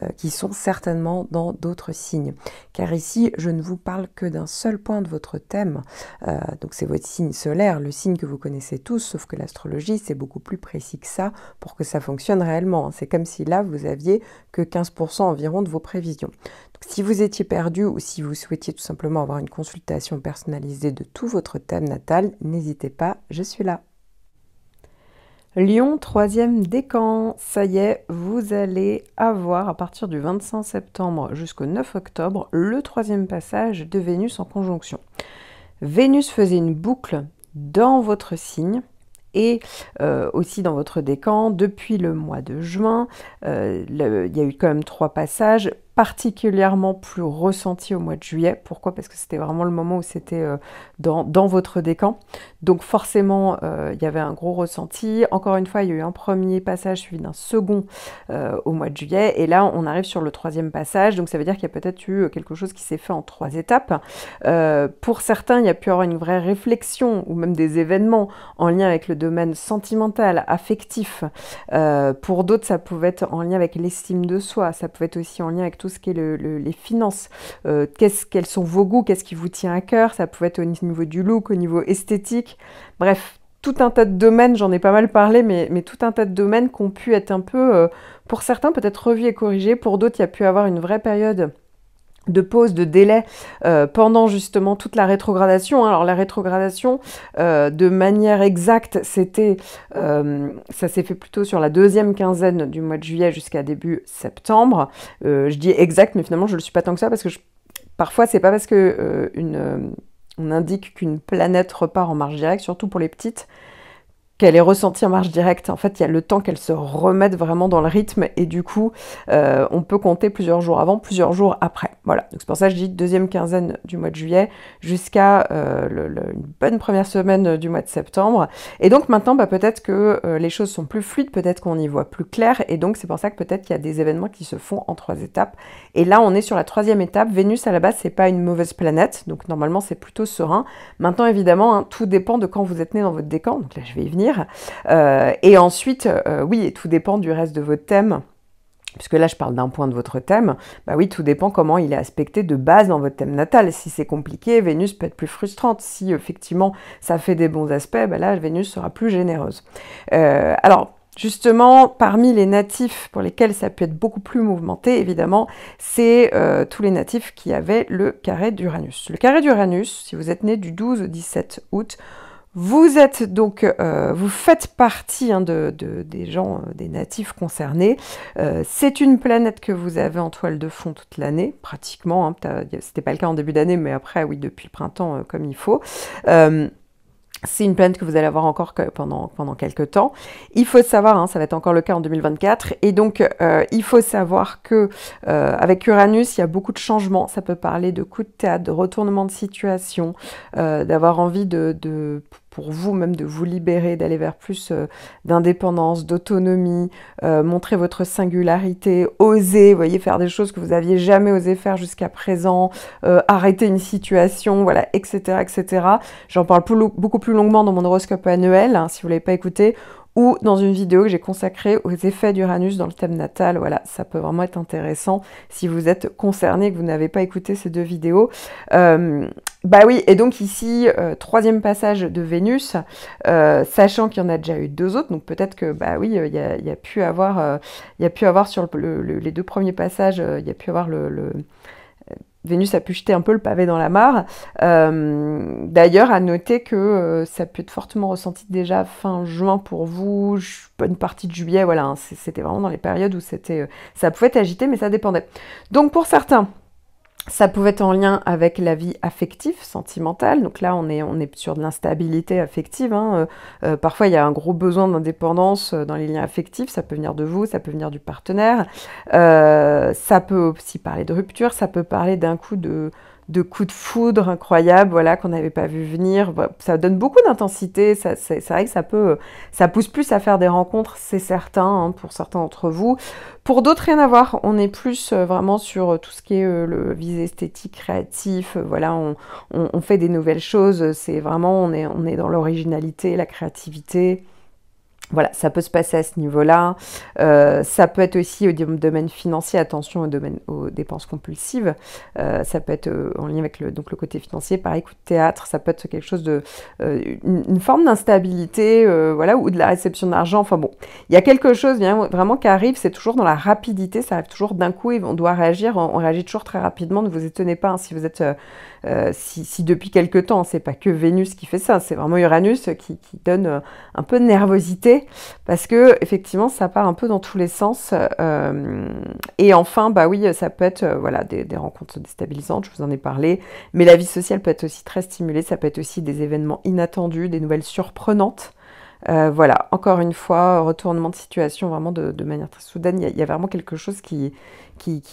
euh, qui sont certainement dans d'autres signes. Car ici, je ne vous parle que d'un seul point de votre thème, euh, donc c'est votre signe solaire, le signe que vous connaissez tous, sauf que l'astrologie, c'est beaucoup plus précis que ça pour que ça fonctionne réellement. Hein. C'est comme si là, vous aviez que 15% environ de vos prévisions. si vous étiez perdu ou si vous souhaitiez tout simplement avoir une consultation personnalisée de tout votre thème natal, n'hésitez pas, je suis là. Lyon, troisième décan, ça y est, vous allez avoir à partir du 25 septembre jusqu'au 9 octobre le troisième passage de Vénus en conjonction. Vénus faisait une boucle dans votre signe et euh, aussi dans votre décan depuis le mois de juin. Euh, il y a eu quand même trois passages particulièrement plus ressenti au mois de juillet. Pourquoi Parce que c'était vraiment le moment où c'était euh, dans, dans, votre décan. Donc forcément, euh, il y avait un gros ressenti. Encore une fois, il y a eu un premier passage suivi d'un second euh, au mois de juillet. Et là, on arrive sur le troisième passage. Donc ça veut dire qu'il y a peut-être eu quelque chose qui s'est fait en trois étapes. pour certains, il y a pu avoir une vraie réflexion ou même des événements en lien avec le domaine sentimental, affectif. pour d'autres, ça pouvait être en lien avec l'estime de soi. Ça pouvait être aussi en lien avec tout tout ce qui est les finances. Euh, quels sont vos goûts Qu'est-ce qui vous tient à cœur Ça pouvait être au niveau du look, au niveau esthétique. Bref, tout un tas de domaines, j'en ai pas mal parlé, mais, tout un tas de domaines qui ont pu être un peu, euh, pour certains peut-être revus et corrigés, pour d'autres il y a pu avoir une vraie période de pause, de délai euh, pendant justement toute la rétrogradation. Alors la rétrogradation, euh, de manière exacte, c'était, euh, ça s'est fait plutôt sur la deuxième quinzaine du mois de juillet jusqu'à début septembre. je dis exact, mais finalement je ne le suis pas tant que ça parce que parfois c'est pas parce que une, on indique qu'une planète repart en marche directe, surtout pour les petites, qu'elle est ressenti en marche directe. En fait, il y a le temps qu'elle se remette vraiment dans le rythme et du coup, euh, on peut compter plusieurs jours avant, plusieurs jours après. Voilà, donc c'est pour ça que je dis deuxième quinzaine du mois de juillet jusqu'à euh, une bonne première semaine du mois de septembre. Et donc maintenant, bah, peut-être que euh, les choses sont plus fluides, peut-être qu'on y voit plus clair et donc c'est pour ça que peut-être qu'il y a des événements qui se font en trois étapes. Et là, on est sur la troisième étape. Vénus, à la base, c'est pas une mauvaise planète, donc normalement, c'est plutôt serein. Maintenant, évidemment, hein, tout dépend de quand vous êtes né dans votre décan, donc là, je vais y venir euh, et ensuite, euh, oui, tout dépend du reste de votre thème puisque là je parle d'un point de votre thème, bah oui, tout dépend comment il est aspecté de base dans votre thème natal. Si c'est compliqué, Vénus peut être plus frustrante. Si effectivement ça fait des bons aspects, bah là Vénus sera plus généreuse. Euh, alors, Justement, parmi les natifs pour lesquels ça peut être beaucoup plus mouvementé, évidemment, c'est tous les natifs qui avaient le carré d'Uranus. Le carré d'Uranus, si vous êtes né du 12 au 17 août, vous êtes donc, euh, vous faites partie hein, de, des gens, euh, des natifs concernés. Euh, c'est une planète que vous avez en toile de fond toute l'année, pratiquement. Hein, C'était pas le cas en début d'année, mais après, oui, depuis le printemps, comme il faut. c'est une planète que vous allez avoir encore pendant, pendant quelques temps. Il faut savoir, hein, ça va être encore le cas en 2024, et donc il faut savoir que avec Uranus, il y a beaucoup de changements. Ça peut parler de coups de théâtre, de retournement de situation, d'avoir envie de, de pour vous même de vous libérer, d'aller vers plus euh, d'indépendance, d'autonomie, euh, montrer votre singularité, oser, voyez, faire des choses que vous aviez jamais osé faire jusqu'à présent, euh, arrêter une situation, voilà, etc., etc. J'en parle beaucoup plus longuement dans mon horoscope annuel, hein, si vous ne l'avez pas écouté, ou dans une vidéo que j'ai consacrée aux effets d'Uranus dans le thème natal. Voilà, ça peut vraiment être intéressant si vous êtes concerné, que vous n'avez pas écouté ces deux vidéos. Euh, bah oui, et donc ici, euh, troisième passage de Vénus, euh, sachant qu'il y en a déjà eu deux autres, donc peut-être que, bah oui, il y, a, pu avoir, il y a pu avoir sur les deux premiers passages, il y a pu avoir le Vénus a pu jeter un peu le pavé dans la mare. Euh, d'ailleurs, à noter que euh, ça ça peut être fortement ressenti déjà fin juin pour vous, bonne partie de juillet, voilà, hein, c'était vraiment dans les périodes où c'était, euh, ça pouvait être agité, mais ça dépendait. Donc pour certains, ça pouvait être en lien avec la vie affective, sentimentale. Donc là, on est, on est sur de l'instabilité affective. Hein. Euh, euh, parfois, il y a un gros besoin d'indépendance euh, dans les liens affectifs. Ça peut venir de vous, ça peut venir du partenaire. ça peut aussi parler de rupture, ça peut parler d'un coup de, de coups de foudre incroyables, voilà, qu'on n'avait pas vu venir. Bah, ça donne beaucoup d'intensité. C'est vrai que ça peut, ça pousse plus à faire des rencontres, c'est certain, hein, pour certains d'entre vous. Pour d'autres, rien à voir. On est plus euh, vraiment sur euh, tout ce qui est euh, le vis esthétique, créatif. voilà, on, on, on fait des nouvelles choses. C'est vraiment, on est, on est dans l'originalité, la créativité. Voilà, ça peut se passer à ce niveau-là. Euh, ça peut être aussi au domaine financier, attention au domaine, aux dépenses compulsives. Euh, ça peut être euh, en lien avec le, donc le côté financier, pareil, coup de théâtre, ça peut être quelque chose de. Une, forme d'instabilité, voilà, ou de la réception d'argent. Enfin bon, il y a quelque chose vraiment qui arrive, c'est toujours dans la rapidité, ça arrive toujours d'un coup et on doit réagir, on, réagit toujours très rapidement, ne vous étonnez pas hein, si vous êtes euh, si, depuis quelque temps, c'est pas que Vénus qui fait ça, c'est vraiment Uranus qui, donne euh, un peu de nervosité parce que effectivement ça part un peu dans tous les sens. Euh, et enfin, bah oui, ça peut être voilà des, rencontres déstabilisantes, je vous en ai parlé, mais la vie sociale peut être aussi très stimulée, ça peut être aussi des événements inattendus, des nouvelles surprenantes. Euh, voilà, encore une fois, retournement de situation vraiment de, manière très soudaine. Il y, a vraiment quelque chose qui, qui,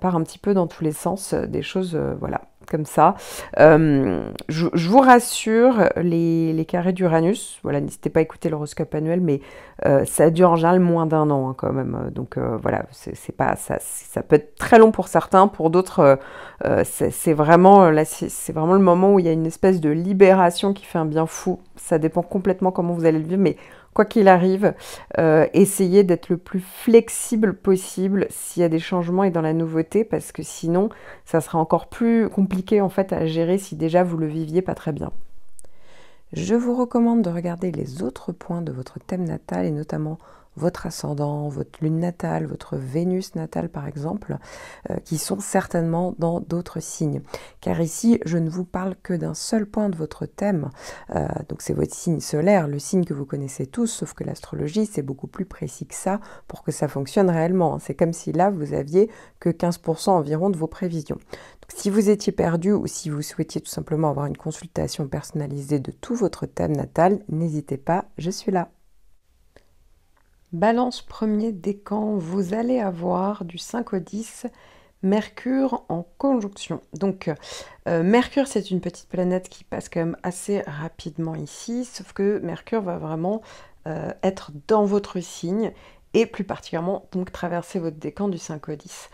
part un petit peu dans tous les sens, euh, des choses, euh, voilà, comme ça. Euh, je, vous rassure, les, carrés d'Uranus, voilà, n'hésitez pas à écouter l'horoscope annuel, mais euh, ça dure en général moins d'un an hein, quand même. Donc euh, voilà, c'est pas ça, peut être très long pour certains, pour d'autres, c'est vraiment là, c'est vraiment le moment où il y a une espèce de libération qui fait un bien fou. Ça dépend complètement comment vous allez le vivre, mais quoi qu'il arrive, euh, essayez d'être le plus flexible possible s'il y a des changements et dans la nouveauté, parce que sinon, ça sera encore plus compliqué en fait à gérer si déjà vous le viviez pas très bien. Je vous recommande de regarder les autres points de votre thème natal et notamment votre ascendant, votre lune natale, votre Vénus natale par exemple, euh, qui sont certainement dans d'autres signes. Car ici, je ne vous parle que d'un seul point de votre thème, euh, donc c'est votre signe solaire, le signe que vous connaissez tous, sauf que l'astrologie, c'est beaucoup plus précis que ça pour que ça fonctionne réellement. C'est comme si là, vous aviez que 15% environ de vos prévisions. Donc, si vous étiez perdu ou si vous souhaitiez tout simplement avoir une consultation personnalisée de tout votre thème natal, n'hésitez pas, je suis là. Balance premier décan, vous allez avoir du 5 au 10 Mercure en conjonction. Donc euh, Mercure c'est une petite planète qui passe quand même assez rapidement ici, sauf que Mercure va vraiment euh, être dans votre signe et plus particulièrement donc traverser votre décan du 5 au 10.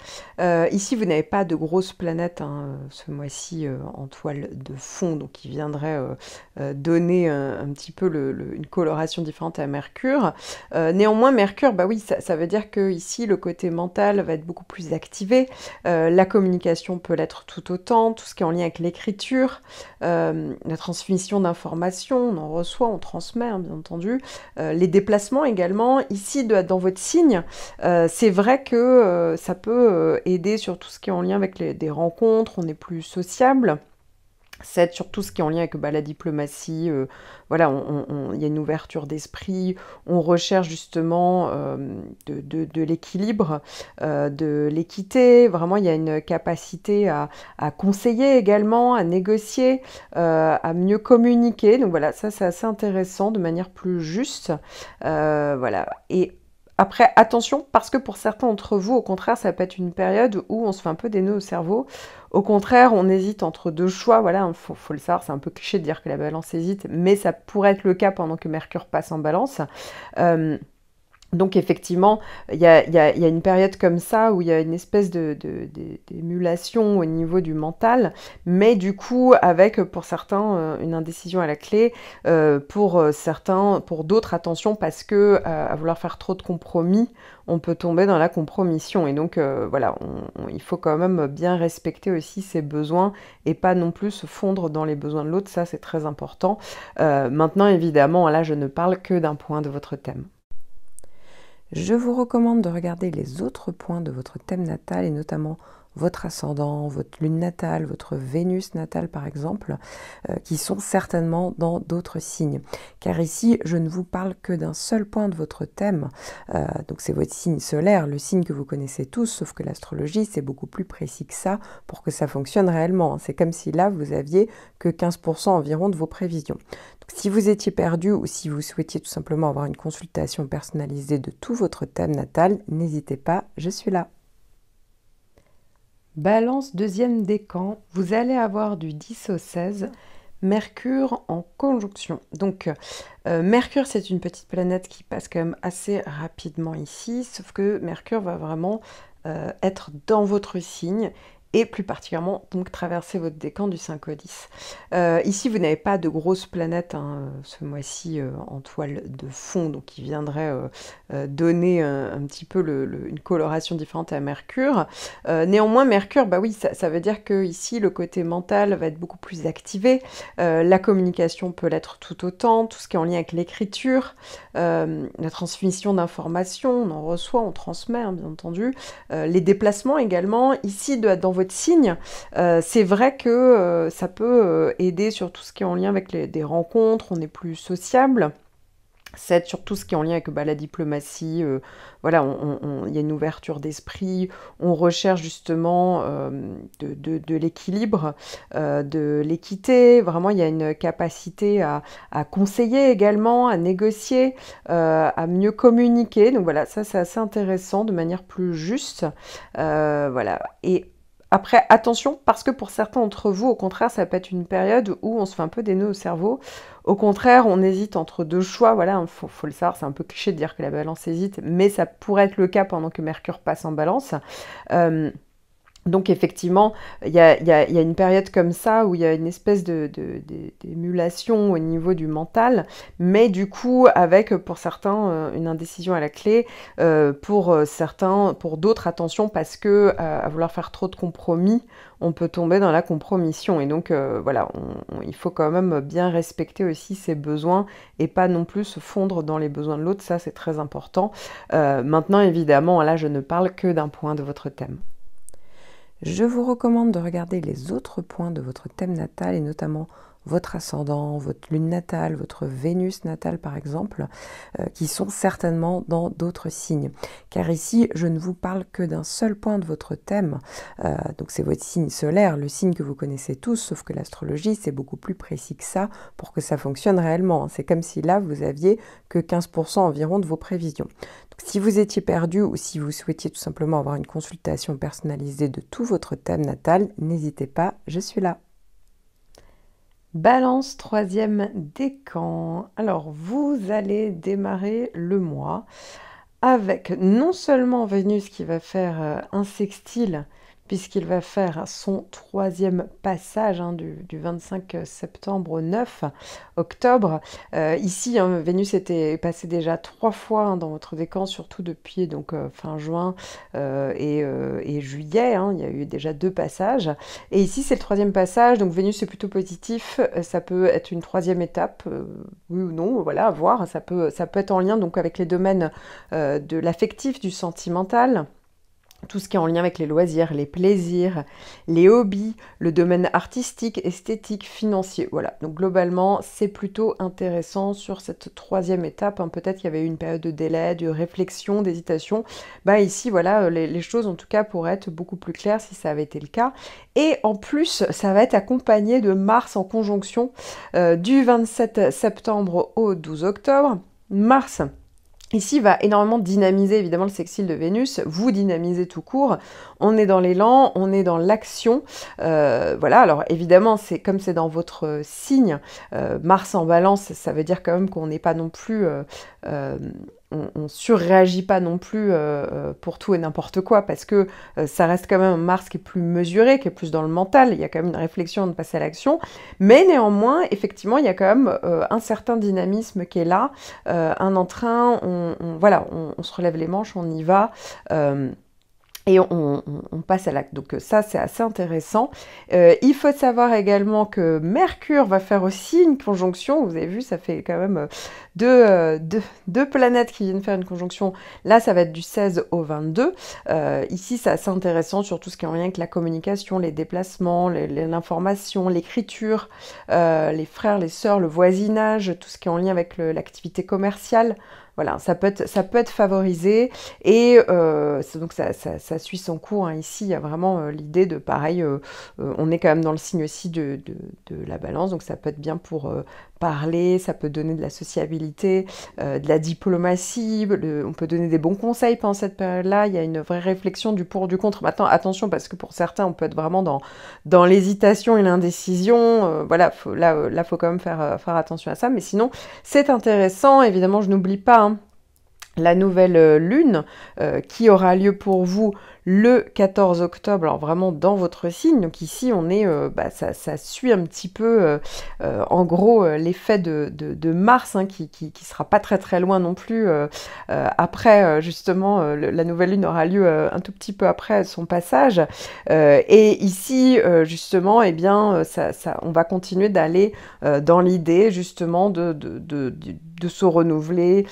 ici, vous n'avez pas de grosse planète, hein, ce mois-ci euh, en toile de fond, donc qui viendrait euh, euh, donner un, petit peu une coloration différente à Mercure. néanmoins, Mercure, bah oui, ça, veut dire que ici le côté mental va être beaucoup plus activé. la communication peut l'être tout autant, tout ce qui est en lien avec l'écriture, la transmission d'informations, on en reçoit, on transmet hein, bien entendu, les déplacements également. Ici, dans votre signe euh, c'est vrai que euh, ça peut euh, aider sur tout ce qui est en lien avec les, des rencontres, on est plus sociable. c'est sur tout ce qui est en lien avec bah, la diplomatie, voilà, il y a une ouverture d'esprit, on recherche justement de, l'équilibre, de l'équité, vraiment il y a une capacité à, à conseiller également, à négocier, à mieux communiquer, donc voilà, ça c'est assez intéressant de manière plus juste, voilà, et après, attention, parce que pour certains d'entre vous, au contraire, ça peut être une période où on se fait un peu des nœuds au cerveau. Au contraire, on hésite entre deux choix. Voilà, il hein, faut, le savoir, c'est un peu cliché de dire que la balance hésite, mais ça pourrait être le cas pendant que Mercure passe en balance. Euh, donc effectivement, il y a, une période comme ça où il y a une espèce d'émulation de, au niveau du mental, mais du coup avec pour certains euh, une indécision à la clé, euh, pour euh, certains, pour d'autres attention parce que à vouloir faire trop de compromis, on peut tomber dans la compromission. Et donc voilà, il faut quand même bien respecter aussi ses besoins et pas non plus se fondre dans les besoins de l'autre, ça c'est très important. maintenant évidemment, là je ne parle que d'un point de votre thème. Je vous recommande de regarder les autres points de votre thème natal et notamment votre ascendant, votre lune natale, votre Vénus natale par exemple, euh, qui sont certainement dans d'autres signes. Car ici, je ne vous parle que d'un seul point de votre thème, euh, donc c'est votre signe solaire, le signe que vous connaissez tous, sauf que l'astrologie, c'est beaucoup plus précis que ça pour que ça fonctionne réellement. C'est comme si là, vous aviez que 15% environ de vos prévisions si vous étiez perdu ou si vous souhaitiez tout simplement avoir une consultation personnalisée de tout votre thème natal, n'hésitez pas, je suis là. Balance deuxième décan, vous allez avoir du 10 au 16 Mercure en conjonction. Donc euh, Mercure c'est une petite planète qui passe quand même assez rapidement ici, sauf que Mercure va vraiment euh, être dans votre signe et plus particulièrement donc traverser votre décan du 5 au 10. ici, vous n'avez pas de grosse planète hein, ce mois-ci euh, en toile de fond, donc qui viendrait euh, euh, donner un, petit peu le, une coloration différente à Mercure. néanmoins, Mercure, bah oui, ça, veut dire que ici le côté mental va être beaucoup plus activé. la communication peut l'être tout autant, tout ce qui est en lien avec l'écriture, la transmission d'informations, on en reçoit, on transmet hein, bien entendu. les déplacements également. Ici, de, dans votre signe, euh, c'est vrai que euh, ça peut euh, aider sur tout ce qui est en lien avec les, des rencontres, on est plus sociable. c'est sur tout ce qui est en lien avec bah, la diplomatie, voilà, il y a une ouverture d'esprit, on recherche justement de, l'équilibre, de l'équité, vraiment il y a une capacité à, à conseiller également, à négocier, à mieux communiquer, donc voilà, ça c'est assez intéressant de manière plus juste, voilà, et après, attention, parce que pour certains d'entre vous, au contraire, ça peut être une période où on se fait un peu des nœuds au cerveau. Au contraire, on hésite entre deux choix. Voilà, il hein, faut, le savoir, c'est un peu cliché de dire que la balance hésite, mais ça pourrait être le cas pendant que Mercure passe en balance. Euh, donc effectivement, il y, a, une période comme ça où il y a une espèce d'émulation au niveau du mental, mais du coup avec euh, pour certains euh, une indécision à la clé, euh, pour certains, pour d'autres attention parce que à vouloir faire trop de compromis, on peut tomber dans la compromission et donc voilà, il faut quand même bien respecter aussi ses besoins et pas non plus se fondre dans les besoins de l'autre, ça c'est très important. maintenant évidemment, là je ne parle que d'un point de votre thème. Je vous recommande de regarder les autres points de votre thème natal et notamment votre ascendant, votre lune natale, votre Vénus natale par exemple, euh, qui sont certainement dans d'autres signes. Car ici, je ne vous parle que d'un seul point de votre thème, euh, donc c'est votre signe solaire, le signe que vous connaissez tous, sauf que l'astrologie, c'est beaucoup plus précis que ça pour que ça fonctionne réellement. C'est comme si là, vous aviez que 15% environ de vos prévisions. Si vous étiez perdu ou si vous souhaitiez tout simplement avoir une consultation personnalisée de tout votre thème natal, n'hésitez pas, je suis là. Balance troisième décan. Alors vous allez démarrer le mois avec non seulement Vénus qui va faire euh, un sextile puisqu'il va faire son troisième passage hein, du, 25 septembre au 9 octobre. Euh, ici, hein, Vénus était passée déjà trois fois hein, dans votre décan, surtout depuis donc, euh, fin juin euh, et, juillet. il y a eu déjà deux passages. Et ici, c'est le troisième passage, donc Vénus est plutôt positif. Ça peut être une troisième étape, oui ou non, voilà, à voir. Ça peut, ça peut être en lien donc, avec les domaines de l'affectif, du sentimental tout ce qui est en lien avec les loisirs, les plaisirs, les hobbies, le domaine artistique, esthétique, financier. Voilà, donc globalement, c'est plutôt intéressant sur cette troisième étape. Hein. Peut-être qu'il y avait eu une période de délai, de réflexion, d'hésitation. Bah ici, voilà, euh, les, choses en tout cas pourraient être beaucoup plus claires si ça avait été le cas. Et en plus, ça va être accompagné de Mars en conjonction euh, du 27 septembre au 12 octobre. Mars Ici va énormément dynamiser évidemment le sextile de Vénus, vous dynamisez tout court, on est dans l'élan, on est dans l'action. Euh, voilà, alors évidemment, c'est comme c'est dans votre signe, euh, Mars en balance, ça veut dire quand même qu'on n'est pas non plus euh, on, surréagit pas non plus euh, euh, pour tout et n'importe quoi, parce que euh, ça reste quand même un Mars qui est plus mesuré, qui est plus dans le mental, il y a quand même une réflexion de passer à l'action, mais néanmoins, effectivement, il y a quand même un certain dynamisme qui est là, un entrain, on, voilà, on, se relève les manches, on y va. Et on, passe à l'acte. Donc euh, ça, c'est assez intéressant. Euh, il faut savoir également que Mercure va faire aussi une conjonction. Vous avez vu, ça fait quand même euh, deux, planètes qui viennent faire une conjonction. Là, ça va être du 16 au 22. ici, c'est assez intéressant sur tout ce qui est en lien avec la communication, les déplacements, l'information, l'écriture, les frères, les sœurs, le voisinage, tout ce qui est en lien avec l'activité commerciale. Voilà, ça peut être, ça peut être favorisé et euh, donc ça, ça, suit son cours. Hein. Ici, il y a vraiment euh, l'idée de pareil, euh, on est quand même dans le signe aussi de, la balance, donc ça peut être bien pour parler, ça peut donner de la sociabilité, euh, de la diplomatie, on peut donner des bons conseils pendant cette période-là, il y a une vraie réflexion du pour, du contre. Maintenant, attention, parce que pour certains, on peut être vraiment dans, dans l'hésitation et l'indécision, euh, voilà, là, il euh, faut quand même faire, faire attention à ça, mais sinon, c'est intéressant, évidemment, je n'oublie pas, hein, la nouvelle euh, lune euh, qui aura lieu pour vous le 14 octobre, alors vraiment dans votre signe. Donc ici, on est, euh, bah, ça, ça, suit un petit peu, en gros, l'effet de, Mars hein, qui, qui, sera pas très très loin non plus. après, justement, la nouvelle lune aura lieu un tout petit peu après son passage. et ici, justement, et eh bien, ça, on va continuer d'aller dans l'idée justement de, de, se renouveler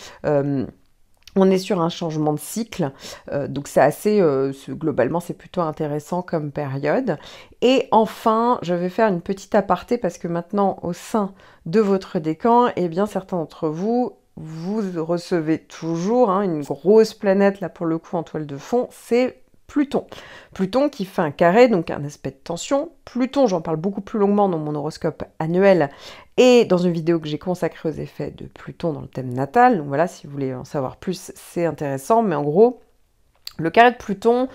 on est sur un changement de cycle, euh, donc c'est assez, euh, globalement c'est plutôt intéressant comme période. Et enfin, je vais faire une petite aparté parce que maintenant au sein de votre décan, eh bien certains d'entre vous, vous recevez toujours hein, une grosse planète là pour le coup en toile de fond, c'est Pluton. Pluton qui fait un carré, donc un aspect de tension. Pluton, j'en parle beaucoup plus longuement dans mon horoscope annuel et dans une vidéo que j'ai consacrée aux effets de Pluton dans le thème natal. Donc voilà, si vous voulez en savoir plus, c'est intéressant. Mais en gros, le carré de Pluton,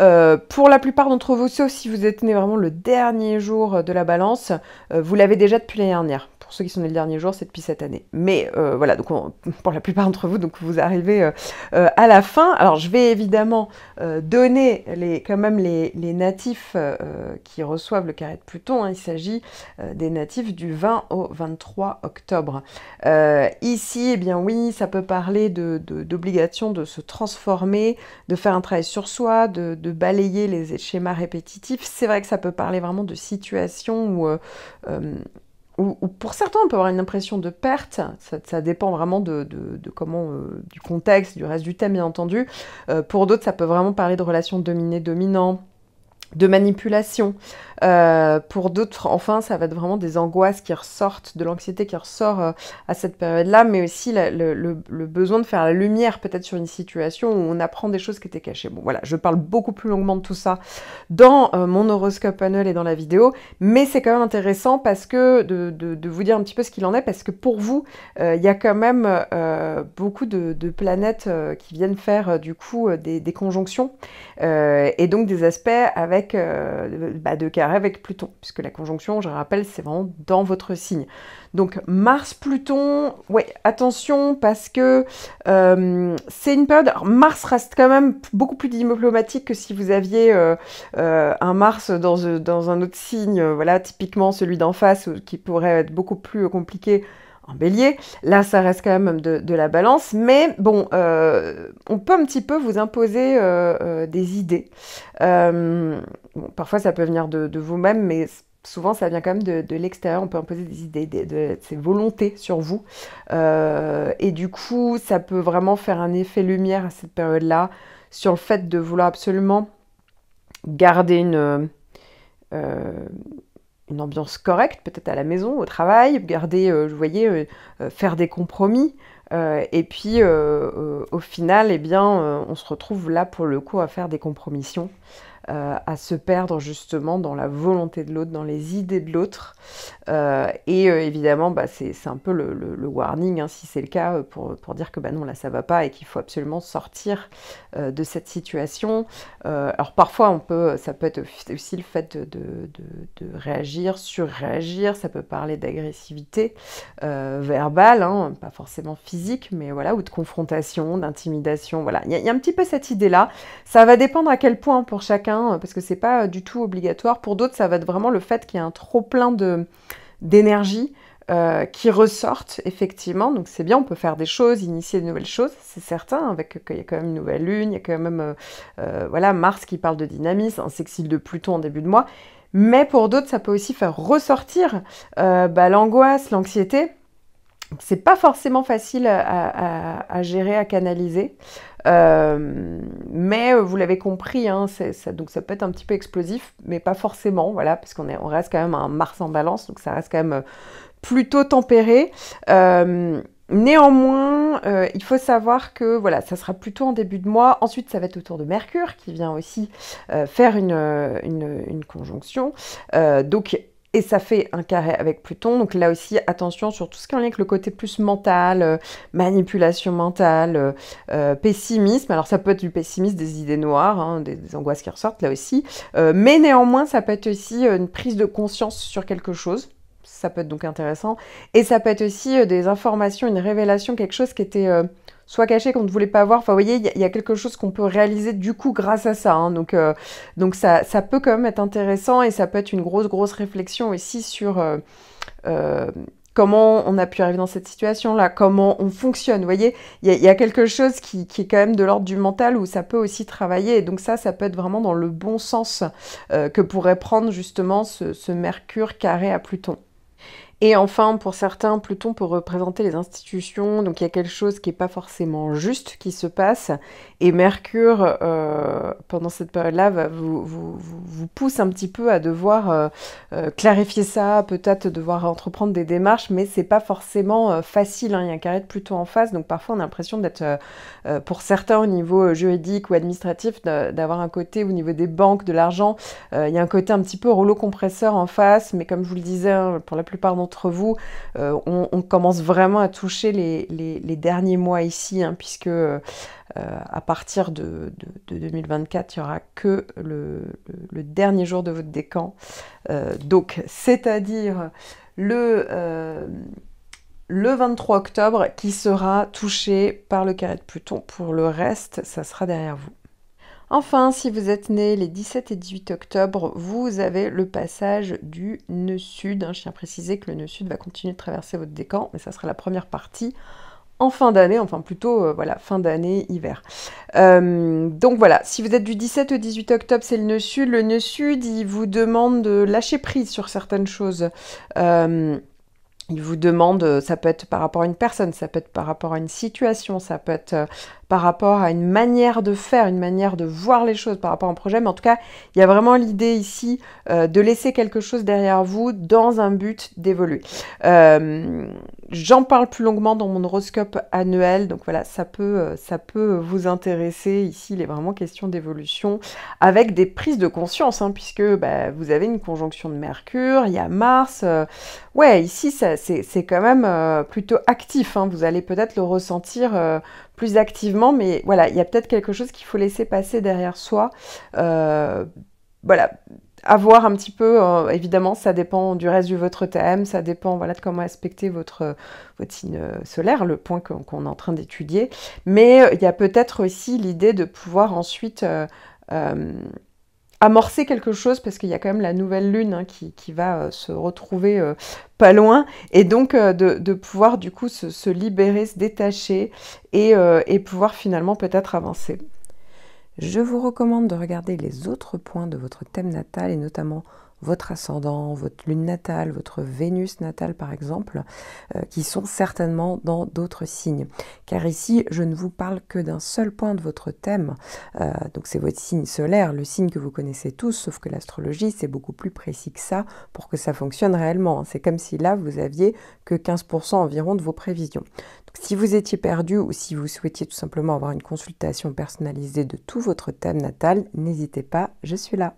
euh, pour la plupart d'entre vous, sauf si vous êtes né vraiment le dernier jour de la balance, euh, vous l'avez déjà depuis l'année dernière pour ceux qui sont nés le dernier jour, c'est depuis cette année. Mais euh, voilà, donc [LAUGHS] pour la plupart d'entre vous, donc vous arrivez euh, euh, à la fin. Alors je vais évidemment donner les, quand même les, natifs qui reçoivent le carré de Pluton. Il s'agit des natifs du 20 au 23 octobre. ici, eh bien oui, ça peut parler d'obligation de, de, se transformer, de faire un travail sur soi, de balayer les schémas répétitifs. C'est vrai que ça peut parler vraiment de situations où ou, pour certains, on peut avoir une impression de perte. Ça, dépend vraiment de, comment, euh, du contexte, du reste du thème, bien entendu. Euh, pour d'autres, ça peut vraiment parler de relations dominées dominantes de manipulation. Euh, pour d'autres, enfin, ça va être vraiment des angoisses qui ressortent, de l'anxiété qui ressort euh, à cette période-là, mais aussi le, besoin de faire la lumière peut-être sur une situation où on apprend des choses qui étaient cachées. Bon, voilà, je parle beaucoup plus longuement de tout ça dans euh, mon horoscope annuel et dans la vidéo, mais c'est quand même intéressant parce que de, vous dire un petit peu ce qu'il en est, parce que pour vous, il y a quand même beaucoup de, planètes qui viennent faire du coup des conjonctions et donc des aspects avec euh, bah, de carré avec Pluton, puisque la conjonction, je rappelle, c'est vraiment dans votre signe. Donc Mars-Pluton, ouais, attention, parce que euh, c'est une période... Mars reste quand même beaucoup plus diplomatique que si vous aviez euh, un Mars dans, un autre signe, voilà, typiquement celui d'en face, qui pourrait être beaucoup plus compliqué bélier. Là, ça reste quand même de, la balance. Mais bon, euh, on peut un petit peu vous imposer euh, euh, des idées. parfois, ça peut venir de, vous-même, mais souvent ça vient quand même de, l'extérieur, on peut imposer des idées, des volontés sur vous. et du coup, ça peut vraiment faire un effet lumière à cette période-là sur le fait de vouloir absolument garder une une ambiance correcte, peut-être à la maison, au travail, garder, vous euh, voyez, euh, euh, faire des compromis. et puis, au final, eh bien, on se retrouve là pour le coup à faire des compromissions. Euh, à se perdre justement dans la volonté de l'autre, dans les idées de l'autre. Euh, et euh, évidemment, bah, c'est un peu le, warning, hein, si c'est le cas, pour, dire que bah, non, là ça va pas et qu'il faut absolument sortir de cette situation. alors parfois, on peut, ça peut être aussi le fait de, réagir, surréagir, ça peut parler d'agressivité verbale, hein, pas forcément physique, mais voilà, ou de confrontation, d'intimidation. Voilà, il y a un petit peu cette idée-là. Ça va dépendre à quel point pour chacun Hein, parce que c'est pas du tout obligatoire. Pour d'autres, ça va être vraiment le fait qu'il y ait un trop plein d'énergie euh, qui ressorte effectivement. Donc c'est bien, on peut faire des choses, initier de nouvelles choses, c'est certain, avec qu'il y a quand même une nouvelle lune, il y a quand même euh, euh, voilà Mars qui parle de dynamisme, un sexile de Pluton en début de mois. Mais pour d'autres, ça peut aussi faire ressortir bah, l'angoisse, l'anxiété, c'est pas forcément facile à, gérer, à canaliser. Euh, mais euh, vous l'avez compris, hein, ça, donc ça peut être un petit peu explosif, mais pas forcément, voilà, parce qu'on reste quand même un Mars en balance, donc ça reste quand même euh, plutôt tempéré. Néanmoins, il faut savoir que voilà, ça sera plutôt en début de mois. Ensuite, ça va être autour de Mercure qui vient aussi faire une, conjonction. donc, et ça fait un carré avec Pluton. Donc là aussi, attention sur tout ce qui en lien avec le côté plus mental, euh, manipulation mentale, euh, euh, pessimisme. Alors ça peut être du pessimisme, des idées noires, hein, des, angoisses qui ressortent là aussi. mais néanmoins, ça peut être aussi une prise de conscience sur quelque chose. Ça peut être donc intéressant. Et ça peut être aussi des informations, une révélation, quelque chose qui était soit caché qu'on ne voulait pas voir. Enfin, vous voyez, il y, a quelque chose qu'on peut réaliser du coup grâce à ça. Hein. Donc, euh, donc ça, ça, peut quand même être intéressant et ça peut être une grosse, grosse réflexion aussi sur euh, euh, comment on a pu arriver dans cette situation-là, comment on fonctionne. Vous voyez, il y, a quelque chose qui, est quand même de l'ordre du mental où ça peut aussi travailler. Et donc ça, ça peut être vraiment dans le bon sens que pourrait prendre justement ce Mercure carré à Pluton. Et enfin, pour certains, Pluton peut représenter les institutions, donc il y a quelque chose qui n'est pas forcément juste qui se passe. Et Mercure, euh, pendant cette période-là, vous, vous, pousse un petit peu à devoir euh, euh, clarifier ça, peut-être devoir entreprendre des démarches, mais c'est pas forcément facile. Hein. Il y a un carré de Pluton en face, donc parfois on a l'impression d'être, pour certains, au niveau juridique ou administratif, d'avoir un côté au niveau des banques, de l'argent. il y a un côté un petit peu rouleau compresseur en face, mais comme je vous le disais, hein, pour la plupart d'entre vous, euh, on, commence vraiment à toucher les, derniers mois ici, hein, puisque euh, à partir de, 2024, il n'y aura que le, dernier jour de votre décan. Euh, donc, c'est-à-dire le le 23 octobre qui sera touché par le carré de Pluton. Pour le reste, ça sera derrière vous. Enfin, si vous êtes né les 17 et 18 octobre, vous avez le passage du nœud sud. Hein. Je tiens à préciser que le nœud sud va continuer de traverser votre décan, mais ça sera la première partie en fin d'année, enfin plutôt euh, voilà, fin d'année, hiver. Euh, donc voilà, si vous êtes du 17 au 18 octobre, c'est le nœud sud. Le nœud sud, il vous demande de lâcher prise sur certaines choses. Euh, il vous demande, euh, ça peut être par rapport à une personne, ça peut être par rapport à une situation, ça peut être euh, par rapport à une manière de faire, une manière de voir les choses par rapport à un projet, mais en tout cas, il y a vraiment l'idée ici euh, de laisser quelque chose derrière vous dans un but d'évoluer. J'en parle plus longuement dans mon horoscope annuel, donc voilà, ça peut, euh, ça peut vous intéresser. Ici, il est vraiment question d'évolution avec des prises de conscience, hein, puisque bah, vous avez une conjonction de Mercure, il y a Mars. Euh, ouais, ici, c'est quand même euh, plutôt actif. Hein. vous allez peut-être le ressentir plus activement, mais voilà, il y a peut-être quelque chose qu'il faut laisser passer derrière soi. voilà, avoir un petit peu, euh, évidemment, ça dépend du reste de votre thème, ça dépend voilà, de comment aspecter votre, votre signe euh, solaire, le point qu'on est en train d'étudier. Mais euh, il y a peut-être aussi l'idée de pouvoir ensuite amorcer quelque chose, parce qu'il y a quand même la nouvelle lune hein, qui, va se retrouver pas loin, et donc de, pouvoir du coup se, libérer, se détacher, et pouvoir finalement peut-être avancer. Je vous recommande de regarder les autres points de votre thème natal et notamment votre ascendant, votre lune natale, votre Vénus natale par exemple, euh, qui sont certainement dans d'autres signes. Car ici, je ne vous parle que d'un seul point de votre thème, euh, donc c'est votre signe solaire, le signe que vous connaissez tous, sauf que l'astrologie, c'est beaucoup plus précis que ça pour que ça fonctionne réellement. Hein. C'est comme si là, vous aviez que 15% environ de vos prévisions. Si vous étiez perdu ou si vous souhaitiez tout simplement avoir une consultation personnalisée de tout votre thème natal, n'hésitez pas, je suis là.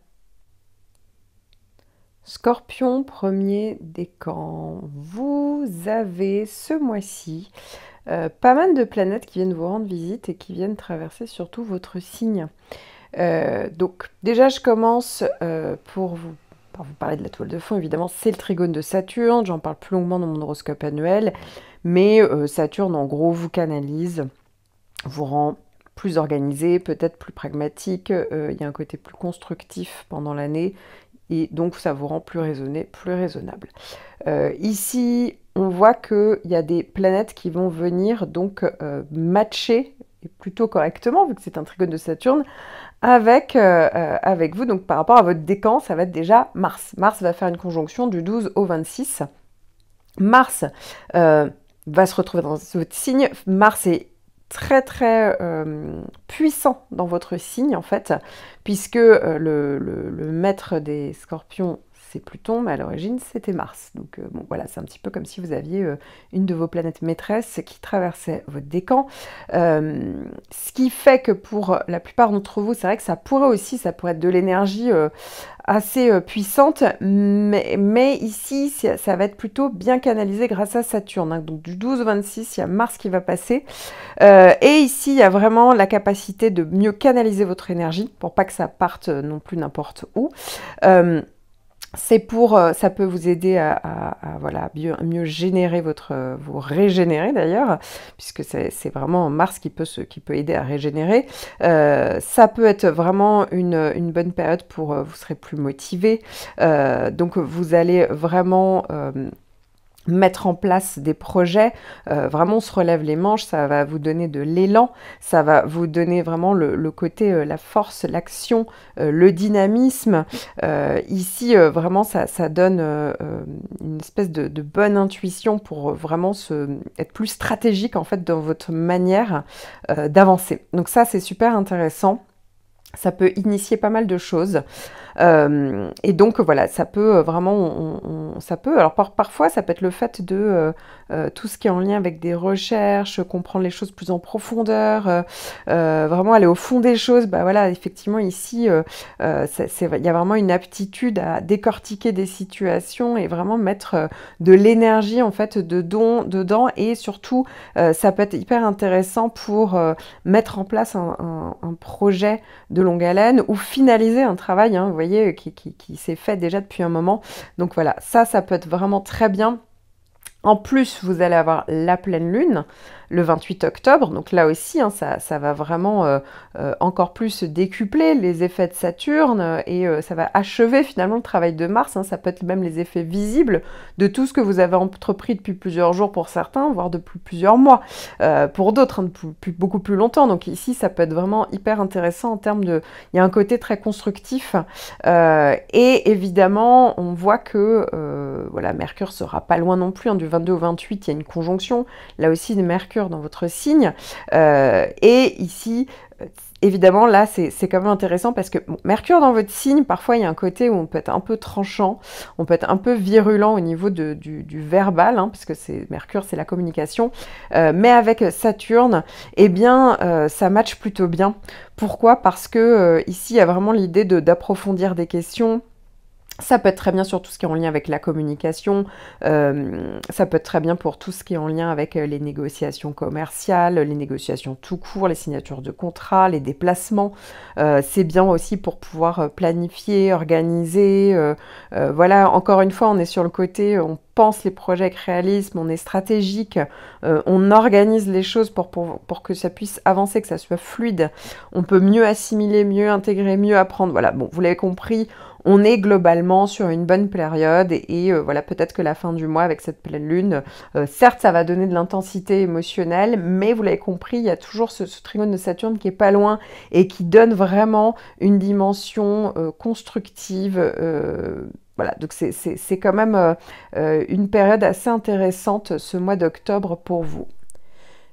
Scorpion, premier décan, vous avez ce mois-ci euh, pas mal de planètes qui viennent vous rendre visite et qui viennent traverser surtout votre signe. Euh, donc déjà, je commence euh, pour vous pour vous parler de la toile de fond, évidemment, c'est le trigone de Saturne, j'en parle plus longuement dans mon horoscope annuel. Mais euh, Saturne, en gros, vous canalise, vous rend plus organisé, peut-être plus pragmatique. Euh, il y a un côté plus constructif pendant l'année. Et donc, ça vous rend plus raisonné, plus raisonnable. Euh, ici, on voit qu'il y a des planètes qui vont venir donc matcher et plutôt correctement, vu que c'est un trigone de Saturne, avec, avec vous. Donc par rapport à votre décan, ça va être déjà Mars. Mars va faire une conjonction du 12 au 26. Mars, va se retrouver dans votre signe. Mars est très très euh, puissant dans votre signe en fait, puisque euh, le maître des scorpions c'est Pluton, mais à l'origine c'était Mars. Donc euh, bon voilà, c'est un petit peu comme si vous aviez euh, une de vos planètes maîtresses qui traversait votre décan. Euh, ce qui fait que pour la plupart d'entre vous, c'est vrai que ça pourrait aussi, ça pourrait être de l'énergie assez puissante, mais, ici ça, va être plutôt bien canalisé grâce à Saturne. Hein. Donc du 12 au 26, il y a Mars qui va passer. et ici, il y a vraiment la capacité de mieux canaliser votre énergie pour pas que ça parte non plus n'importe où c'est pour, euh, ça peut vous aider à, voilà, mieux, mieux, générer votre, euh, vous régénérer d'ailleurs, puisque c'est vraiment Mars qui peut, ce qui peut aider à régénérer. Euh, ça peut être vraiment une, bonne période pour, vous serez plus motivé. donc vous allez vraiment mettre en place des projets, euh, vraiment on se relève les manches, ça va vous donner de l'élan, ça va vous donner vraiment le, côté, euh, la force, l'action, euh, le dynamisme. ici, vraiment, ça, donne une espèce de, de, bonne intuition pour vraiment se, être plus stratégique en fait dans votre manière d'avancer. Donc ça, c'est super intéressant. Ça peut initier pas mal de choses. Euh, et donc voilà, ça peut euh, vraiment, ça peut. Alors parfois, ça peut être le fait de euh, euh, tout ce qui est en lien avec des recherches, comprendre les choses plus en profondeur, euh, euh, vraiment aller au fond des choses. Bah voilà, effectivement ici, il y a vraiment une aptitude à décortiquer des situations et vraiment mettre de l'énergie en fait de don, dedans et surtout ça peut être hyper intéressant pour mettre en place un, projet de longue haleine ou finaliser un travail, hein, vous voyez, qui, qui, qui s'est fait déjà depuis un moment. Donc voilà, ça, ça peut être vraiment très bien en plus, vous allez avoir la pleine lune le 28 octobre. Donc là aussi, hein, ça, va vraiment euh, euh, encore plus décupler les effets de Saturne et euh, ça va achever finalement le travail de Mars. Hein. ça peut être même les effets visibles de tout ce que vous avez entrepris depuis plusieurs jours pour certains, voire depuis plusieurs mois pour d'autres, hein, depuis beaucoup plus longtemps. Donc ici, ça peut être vraiment hyper intéressant en termes de... Il y a un côté très constructif et évidemment, on voit que voilà, Mercure sera pas loin non plus. du 22 au 28, il y a une conjonction. Là aussi, Mercure dans votre signe. Euh, et ici, euh, évidemment, là, c'est quand même intéressant parce que Mercure dans votre signe, parfois, il y a un côté où on peut être un peu tranchant, on peut être un peu virulent au niveau du, verbal, hein, parce que Mercure, c'est la communication. Euh, mais avec Saturne, eh bien, ça matche plutôt bien. Pourquoi Parce que ici, il y a vraiment l'idée d'approfondir des questions ça peut être très bien sur tout ce qui est en lien avec la communication, euh, ça peut être très bien pour tout ce qui est en lien avec euh, les négociations commerciales, les négociations tout court, les signatures de contrats, les déplacements. Euh, c'est bien aussi pour pouvoir planifier, organiser. voilà, encore une fois, on est sur le côté, on pense les projets avec réalisme, on est stratégique, on organise les choses pour, pour, pour, que ça puisse avancer, que ça soit fluide. On peut mieux assimiler, mieux intégrer, mieux apprendre. Voilà, bon, vous l'avez compris, on est globalement sur une bonne période et, euh, voilà, peut-être que la fin du mois avec cette pleine lune, euh, certes, ça va donner de l'intensité émotionnelle, mais vous l'avez compris, il y a toujours ce, trigone de Saturne qui est pas loin et qui donne vraiment une dimension euh, constructive. voilà, donc c'est quand même une période assez intéressante ce mois d'octobre pour vous.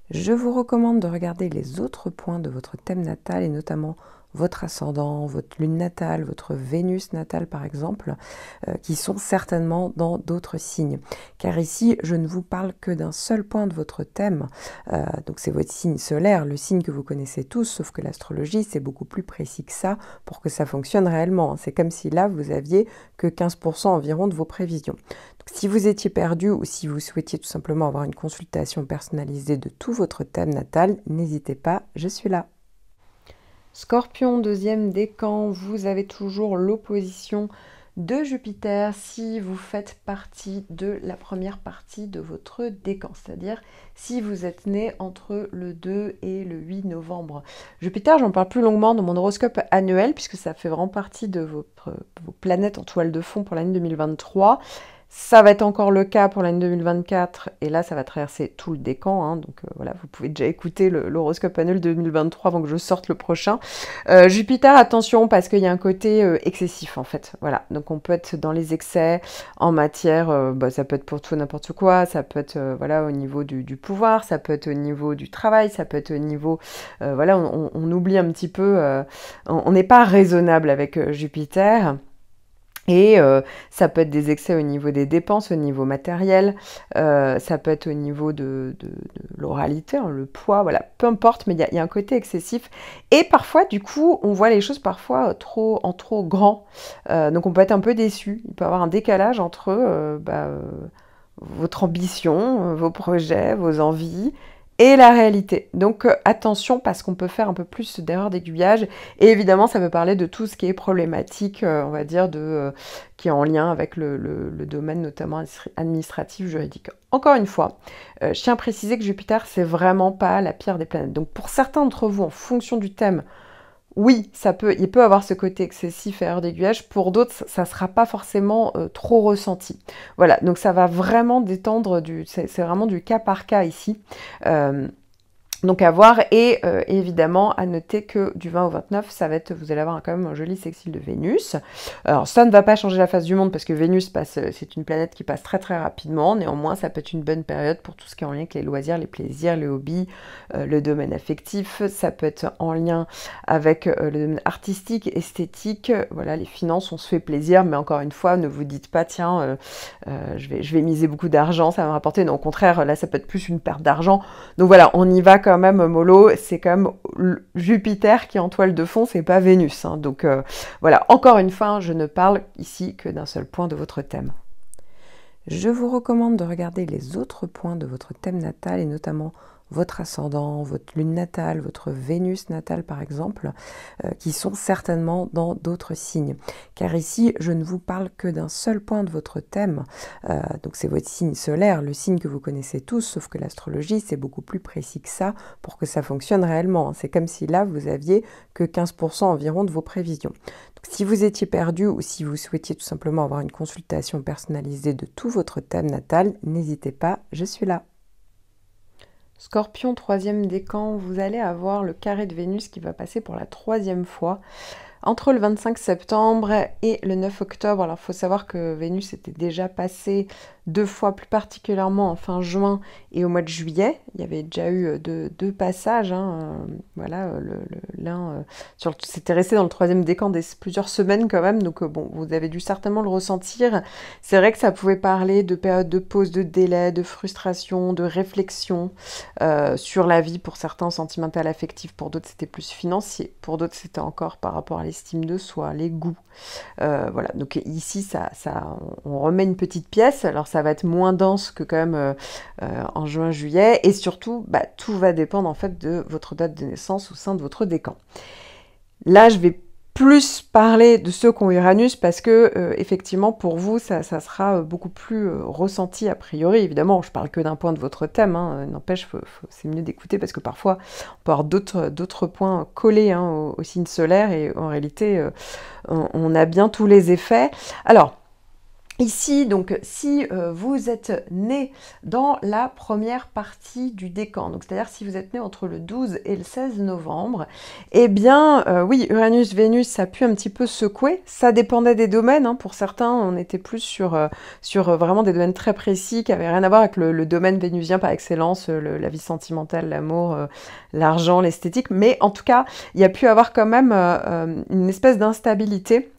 Je vous recommande de regarder les autres points de votre thème natal et notamment votre ascendant, votre lune natale, votre Vénus natale par exemple, euh, qui sont certainement dans d'autres signes. Car ici, je ne vous parle que d'un seul point de votre thème, euh, donc c'est votre signe solaire, le signe que vous connaissez tous, sauf que l'astrologie, c'est beaucoup plus précis que ça pour que ça fonctionne réellement. C'est comme si là, vous aviez que 15% environ de vos prévisions. Donc, si vous étiez perdu ou si vous souhaitiez tout simplement avoir une consultation personnalisée de tout votre thème natal, n'hésitez pas, je suis là. Scorpion, deuxième décan, vous avez toujours l'opposition de Jupiter si vous faites partie de la première partie de votre décan, c'est-à-dire si vous êtes né entre le 2 et le 8 novembre. Jupiter, j'en parle plus longuement dans mon horoscope annuel puisque ça fait vraiment partie de vos planètes en toile de fond pour l'année 2023. Ça va être encore le cas pour l'année 2024, et là, ça va traverser tout le décan. Hein, donc euh, voilà, vous pouvez déjà écouter l'horoscope annuel 2023 avant que je sorte le prochain. Euh, Jupiter, attention, parce qu'il y a un côté euh, excessif en fait. Voilà, donc on peut être dans les excès en matière, bah, ça peut être pour tout n'importe quoi, ça peut être voilà au niveau du, pouvoir, ça peut être au niveau du travail, ça peut être au niveau, voilà, on, oublie un petit peu, on n'est pas raisonnable avec Jupiter. Et euh, ça peut être des excès au niveau des dépenses, au niveau matériel, euh, ça peut être au niveau de, l'oralité, hein, le poids, voilà, peu importe, mais il y, a un côté excessif. Et parfois, du coup, on voit les choses parfois euh, trop en trop grand. donc on peut être un peu déçu. Il peut y avoir un décalage entre bah, votre ambition, vos projets, vos envies et la réalité. Donc euh, attention parce qu'on peut faire un peu plus d'erreurs d'aiguillage et évidemment ça peut parler de tout ce qui est problématique, euh, on va dire, de, euh, qui est en lien avec le, le, domaine notamment administratif, juridique. Encore une fois, je tiens à préciser que Jupiter c'est vraiment pas la pire des planètes. Donc pour certains d'entre vous, en fonction du thème, oui, ça peut, il peut avoir ce côté excessif et heure d'aiguillage. Pour d'autres, ça ne sera pas forcément euh, trop ressenti. Voilà, donc ça va vraiment détendre du. C'est vraiment du cas par cas ici. Euh, donc à voir et euh, évidemment à noter que du 20 au 29, ça va être, vous allez avoir quand même un joli sextile de Vénus. Alors ça ne va pas changer la face du monde parce que Vénus passe, euh, c'est une planète qui passe très très rapidement. Néanmoins, ça peut être une bonne période pour tout ce qui est en lien avec les loisirs, les plaisirs, les hobbies, euh, le domaine affectif. Ça peut être en lien avec le domaine artistique, esthétique. Voilà, les finances, on se fait plaisir, mais encore une fois, ne vous dites pas tiens, je vais je vais miser beaucoup d'argent, ça va me rapporter. Non, au contraire, là, ça peut être plus une perte d'argent. Donc voilà, on y va même, Molo, c'est comme Jupiter qui en toile de fond, c'est pas Vénus. Hein. Donc euh, voilà, encore une fois, hein, je ne parle ici que d'un seul point de votre thème. Je vous recommande de regarder les autres points de votre thème natal et notamment votre ascendant, votre lune natale, votre Vénus natale par exemple, euh, qui sont certainement dans d'autres signes. Car ici, je ne vous parle que d'un seul point de votre thème, euh, donc c'est votre signe solaire, le signe que vous connaissez tous, sauf que l'astrologie, c'est beaucoup plus précis que ça pour que ça fonctionne réellement. Hein. C'est comme si là, vous aviez que 15% environ de vos prévisions. si vous étiez perdu ou si vous souhaitiez tout simplement avoir une consultation personnalisée de tout votre thème natal, n'hésitez pas, je suis là. Scorpion, troisième décan, vous allez avoir le carré de Vénus qui va passer pour la troisième fois entre le 25 septembre et le 9 octobre. Alors, il faut savoir que Vénus était déjà passée deux fois plus particulièrement en fin juin et au mois de juillet. Il y avait déjà eu euh, deux, passages. Hein, euh, voilà, euh, l'un resté dans le troisième décan des plusieurs semaines quand même. Donc bon, vous avez dû certainement le ressentir. C'est vrai que ça pouvait parler de période de pause, de délai, de frustration, de réflexion sur la vie pour certains sentimental affectif, pour d'autres c'était plus financier, pour d'autres c'était encore par rapport à l'estime de soi, les goûts. voilà, donc ici ça, ça, on remet une petite pièce. Alors ça ça va être moins dense que quand même euh, euh, en juin-juillet. Et surtout, bah, tout va dépendre en fait de votre date de naissance au sein de votre décan. Là, je vais plus parler de ceux qui ont Uranus parce que euh, effectivement pour vous ça, sera beaucoup plus ressenti a priori évidemment je parle que d'un point de votre thème hein. n'empêche c'est mieux d'écouter parce que parfois on peut avoir d'autres d'autres points collés hein, au, signe solaire et en réalité on, on, a bien tous les effets alors Ici, donc, si euh, vous êtes né dans la première partie du décan, donc c'est-à-dire si vous êtes né entre le 12 et le 16 novembre, eh bien, euh, oui, Uranus, Vénus, ça a pu un petit peu secouer. Ça dépendait des domaines. Hein. Pour certains, on était plus sur, euh, sur vraiment des domaines très précis qui n'avaient rien à voir avec le, domaine vénusien par excellence, la vie sentimentale, l'amour, l'argent, l'esthétique. Mais en tout cas, il y a pu avoir quand même une espèce d'instabilité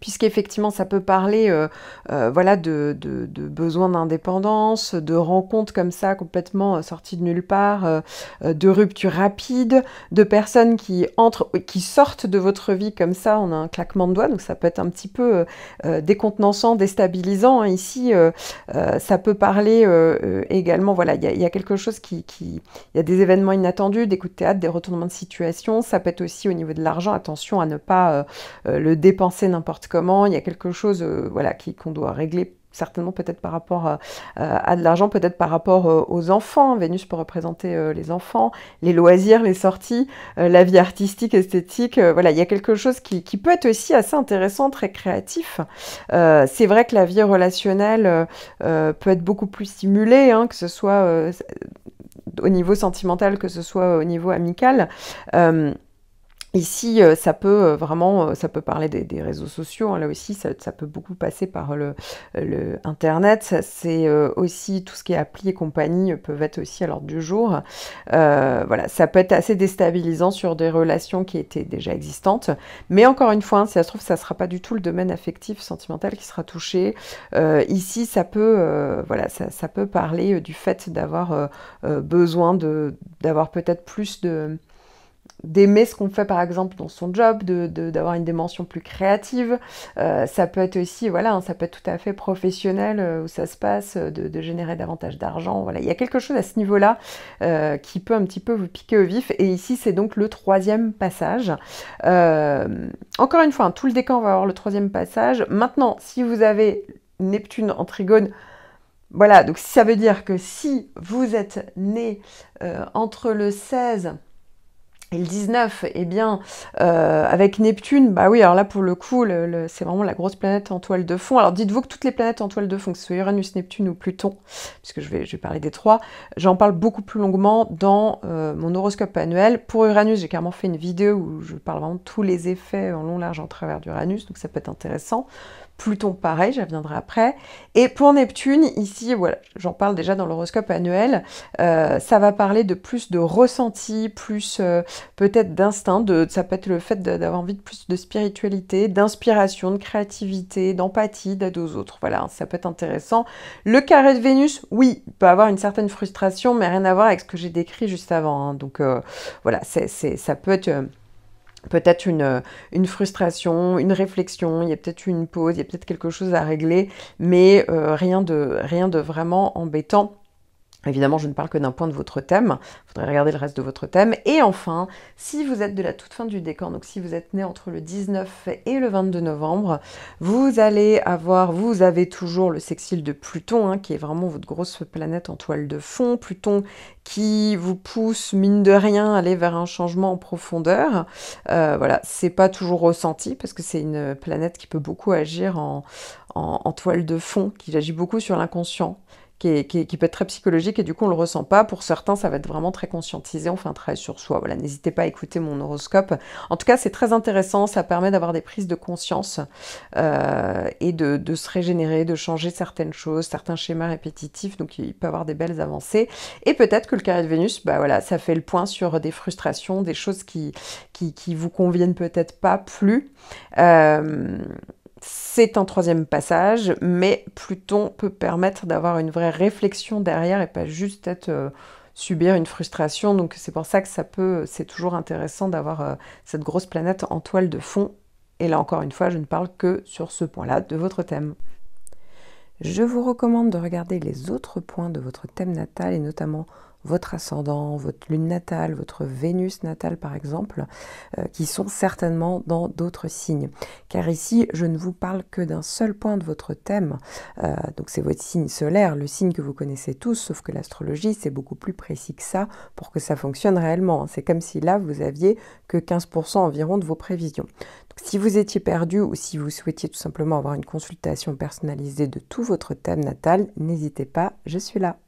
puisqu'effectivement ça peut parler euh, euh, voilà de, de, besoins d'indépendance, de rencontres comme ça complètement euh, sorties de nulle part, de ruptures rapides, de personnes qui entrent, qui sortent de votre vie comme ça en un claquement de doigts, donc ça peut être un petit peu décontenançant, déstabilisant. Hein, ici, ça peut parler également, voilà, il y, a quelque chose qui, il y a des événements inattendus, des coups de théâtre, des retournements de situation. Ça peut être aussi au niveau de l'argent, attention à ne pas le dépenser n'importe comment, il y a quelque chose euh, voilà, qu'on doit régler certainement peut-être par rapport à, euh, de l'argent, peut-être par rapport euh, aux enfants. Vénus peut représenter les enfants, les loisirs, les sorties, la vie artistique, esthétique. Voilà, il y a quelque chose qui, peut être aussi assez intéressant, très créatif. c'est vrai que la vie relationnelle peut être beaucoup plus stimulée, hein, que ce soit au niveau sentimental, que ce soit au niveau amical. Ici, euh, ça peut euh, vraiment, euh, ça peut parler des, réseaux sociaux. Hein, là aussi, ça, peut beaucoup passer par le, Internet. C'est aussi tout ce qui est appli et compagnie peuvent être aussi à l'ordre du jour. voilà, ça peut être assez déstabilisant sur des relations qui étaient déjà existantes. Mais encore une fois, hein, si ça se trouve, ça ne sera pas du tout le domaine affectif, sentimental qui sera touché. ici, ça peut, voilà, ça, ça, peut parler du fait d'avoir besoin de, d'avoir peut-être plus de d'aimer ce qu'on fait par exemple dans son job, d'avoir de, une dimension plus créative. Euh, ça peut être aussi, voilà, hein, ça peut être tout à fait professionnel euh, où ça se passe, euh, de, générer davantage d'argent. Voilà, il y a quelque chose à ce niveau-là qui peut un petit peu vous piquer au vif. Et ici, c'est donc le troisième passage. encore une fois, hein, tout le décan va avoir le troisième passage. Maintenant, si vous avez Neptune en trigone, voilà, donc ça veut dire que si vous êtes né entre le 16 et le 19, eh bien, euh, avec Neptune, bah oui, alors là pour le coup, le, c'est vraiment la grosse planète en toile de fond. Alors dites-vous que toutes les planètes en toile de fond, que ce soit Uranus, Neptune ou Pluton, puisque je vais, je vais parler des trois, j'en parle beaucoup plus longuement dans euh, mon horoscope annuel. Pour Uranus, j'ai carrément fait une vidéo où je parle vraiment de tous les effets en long, large, en travers d'Uranus, donc ça peut être intéressant. Pluton, pareil, j'y reviendrai après. Et pour Neptune, ici, voilà, j'en parle déjà dans l'horoscope annuel, euh, ça va parler de plus de ressenti, plus euh, peut-être d'instinct, ça peut être le fait d'avoir envie de plus de spiritualité, d'inspiration, de créativité, d'empathie, d'aide aux autres. Voilà, hein, ça peut être intéressant. Le carré de Vénus, oui, peut avoir une certaine frustration, mais rien à voir avec ce que j'ai décrit juste avant. Hein. Donc euh, voilà, ça peut être peut-être une, euh, une, frustration, une réflexion, il y a peut-être une pause, il y a peut-être quelque chose à régler, mais euh, rien, de, rien de vraiment embêtant Évidemment, je ne parle que d'un point de votre thème. Il faudrait regarder le reste de votre thème. Et enfin, si vous êtes de la toute fin du décor, donc si vous êtes né entre le 19 et le 22 novembre, vous allez avoir, vous avez toujours le sextile de Pluton, hein, qui est vraiment votre grosse planète en toile de fond. Pluton qui vous pousse, mine de rien, à aller vers un changement en profondeur. Euh, voilà, c'est pas toujours ressenti parce que c'est une planète qui peut beaucoup agir en, en toile de fond, qui agit beaucoup sur l'inconscient qui, peut être très psychologique et du coup on le ressent pas. Pour certains, ça va être vraiment très conscientisé, enfin très sur soi. Voilà, n'hésitez pas à écouter mon horoscope. En tout cas, c'est très intéressant, ça permet d'avoir des prises de conscience euh, et de, se régénérer, de changer certaines choses, certains schémas répétitifs. Donc il peut avoir des belles avancées. Et peut-être que le carré de Vénus, bah voilà, ça fait le point sur des frustrations, des choses qui qui, qui vous conviennent peut-être pas plus. Euh, c'est un troisième passage, mais Pluton peut permettre d'avoir une vraie réflexion derrière et pas juste être euh, subir une frustration. Donc c'est pour ça que ça peut, c'est toujours intéressant d'avoir euh, cette grosse planète en toile de fond. Et là encore une fois, je ne parle que sur ce point-là de votre thème. Je vous recommande de regarder les autres points de votre thème natal et notamment votre ascendant, votre lune natale, votre Vénus natale par exemple, euh, qui sont certainement dans d'autres signes. Car ici, je ne vous parle que d'un seul point de votre thème, euh, donc c'est votre signe solaire, le signe que vous connaissez tous, sauf que l'astrologie, c'est beaucoup plus précis que ça pour que ça fonctionne réellement. C'est comme si là, vous aviez que 15% environ de vos prévisions. Donc, si vous étiez perdu ou si vous souhaitiez tout simplement avoir une consultation personnalisée de tout votre thème natal, n'hésitez pas, je suis là.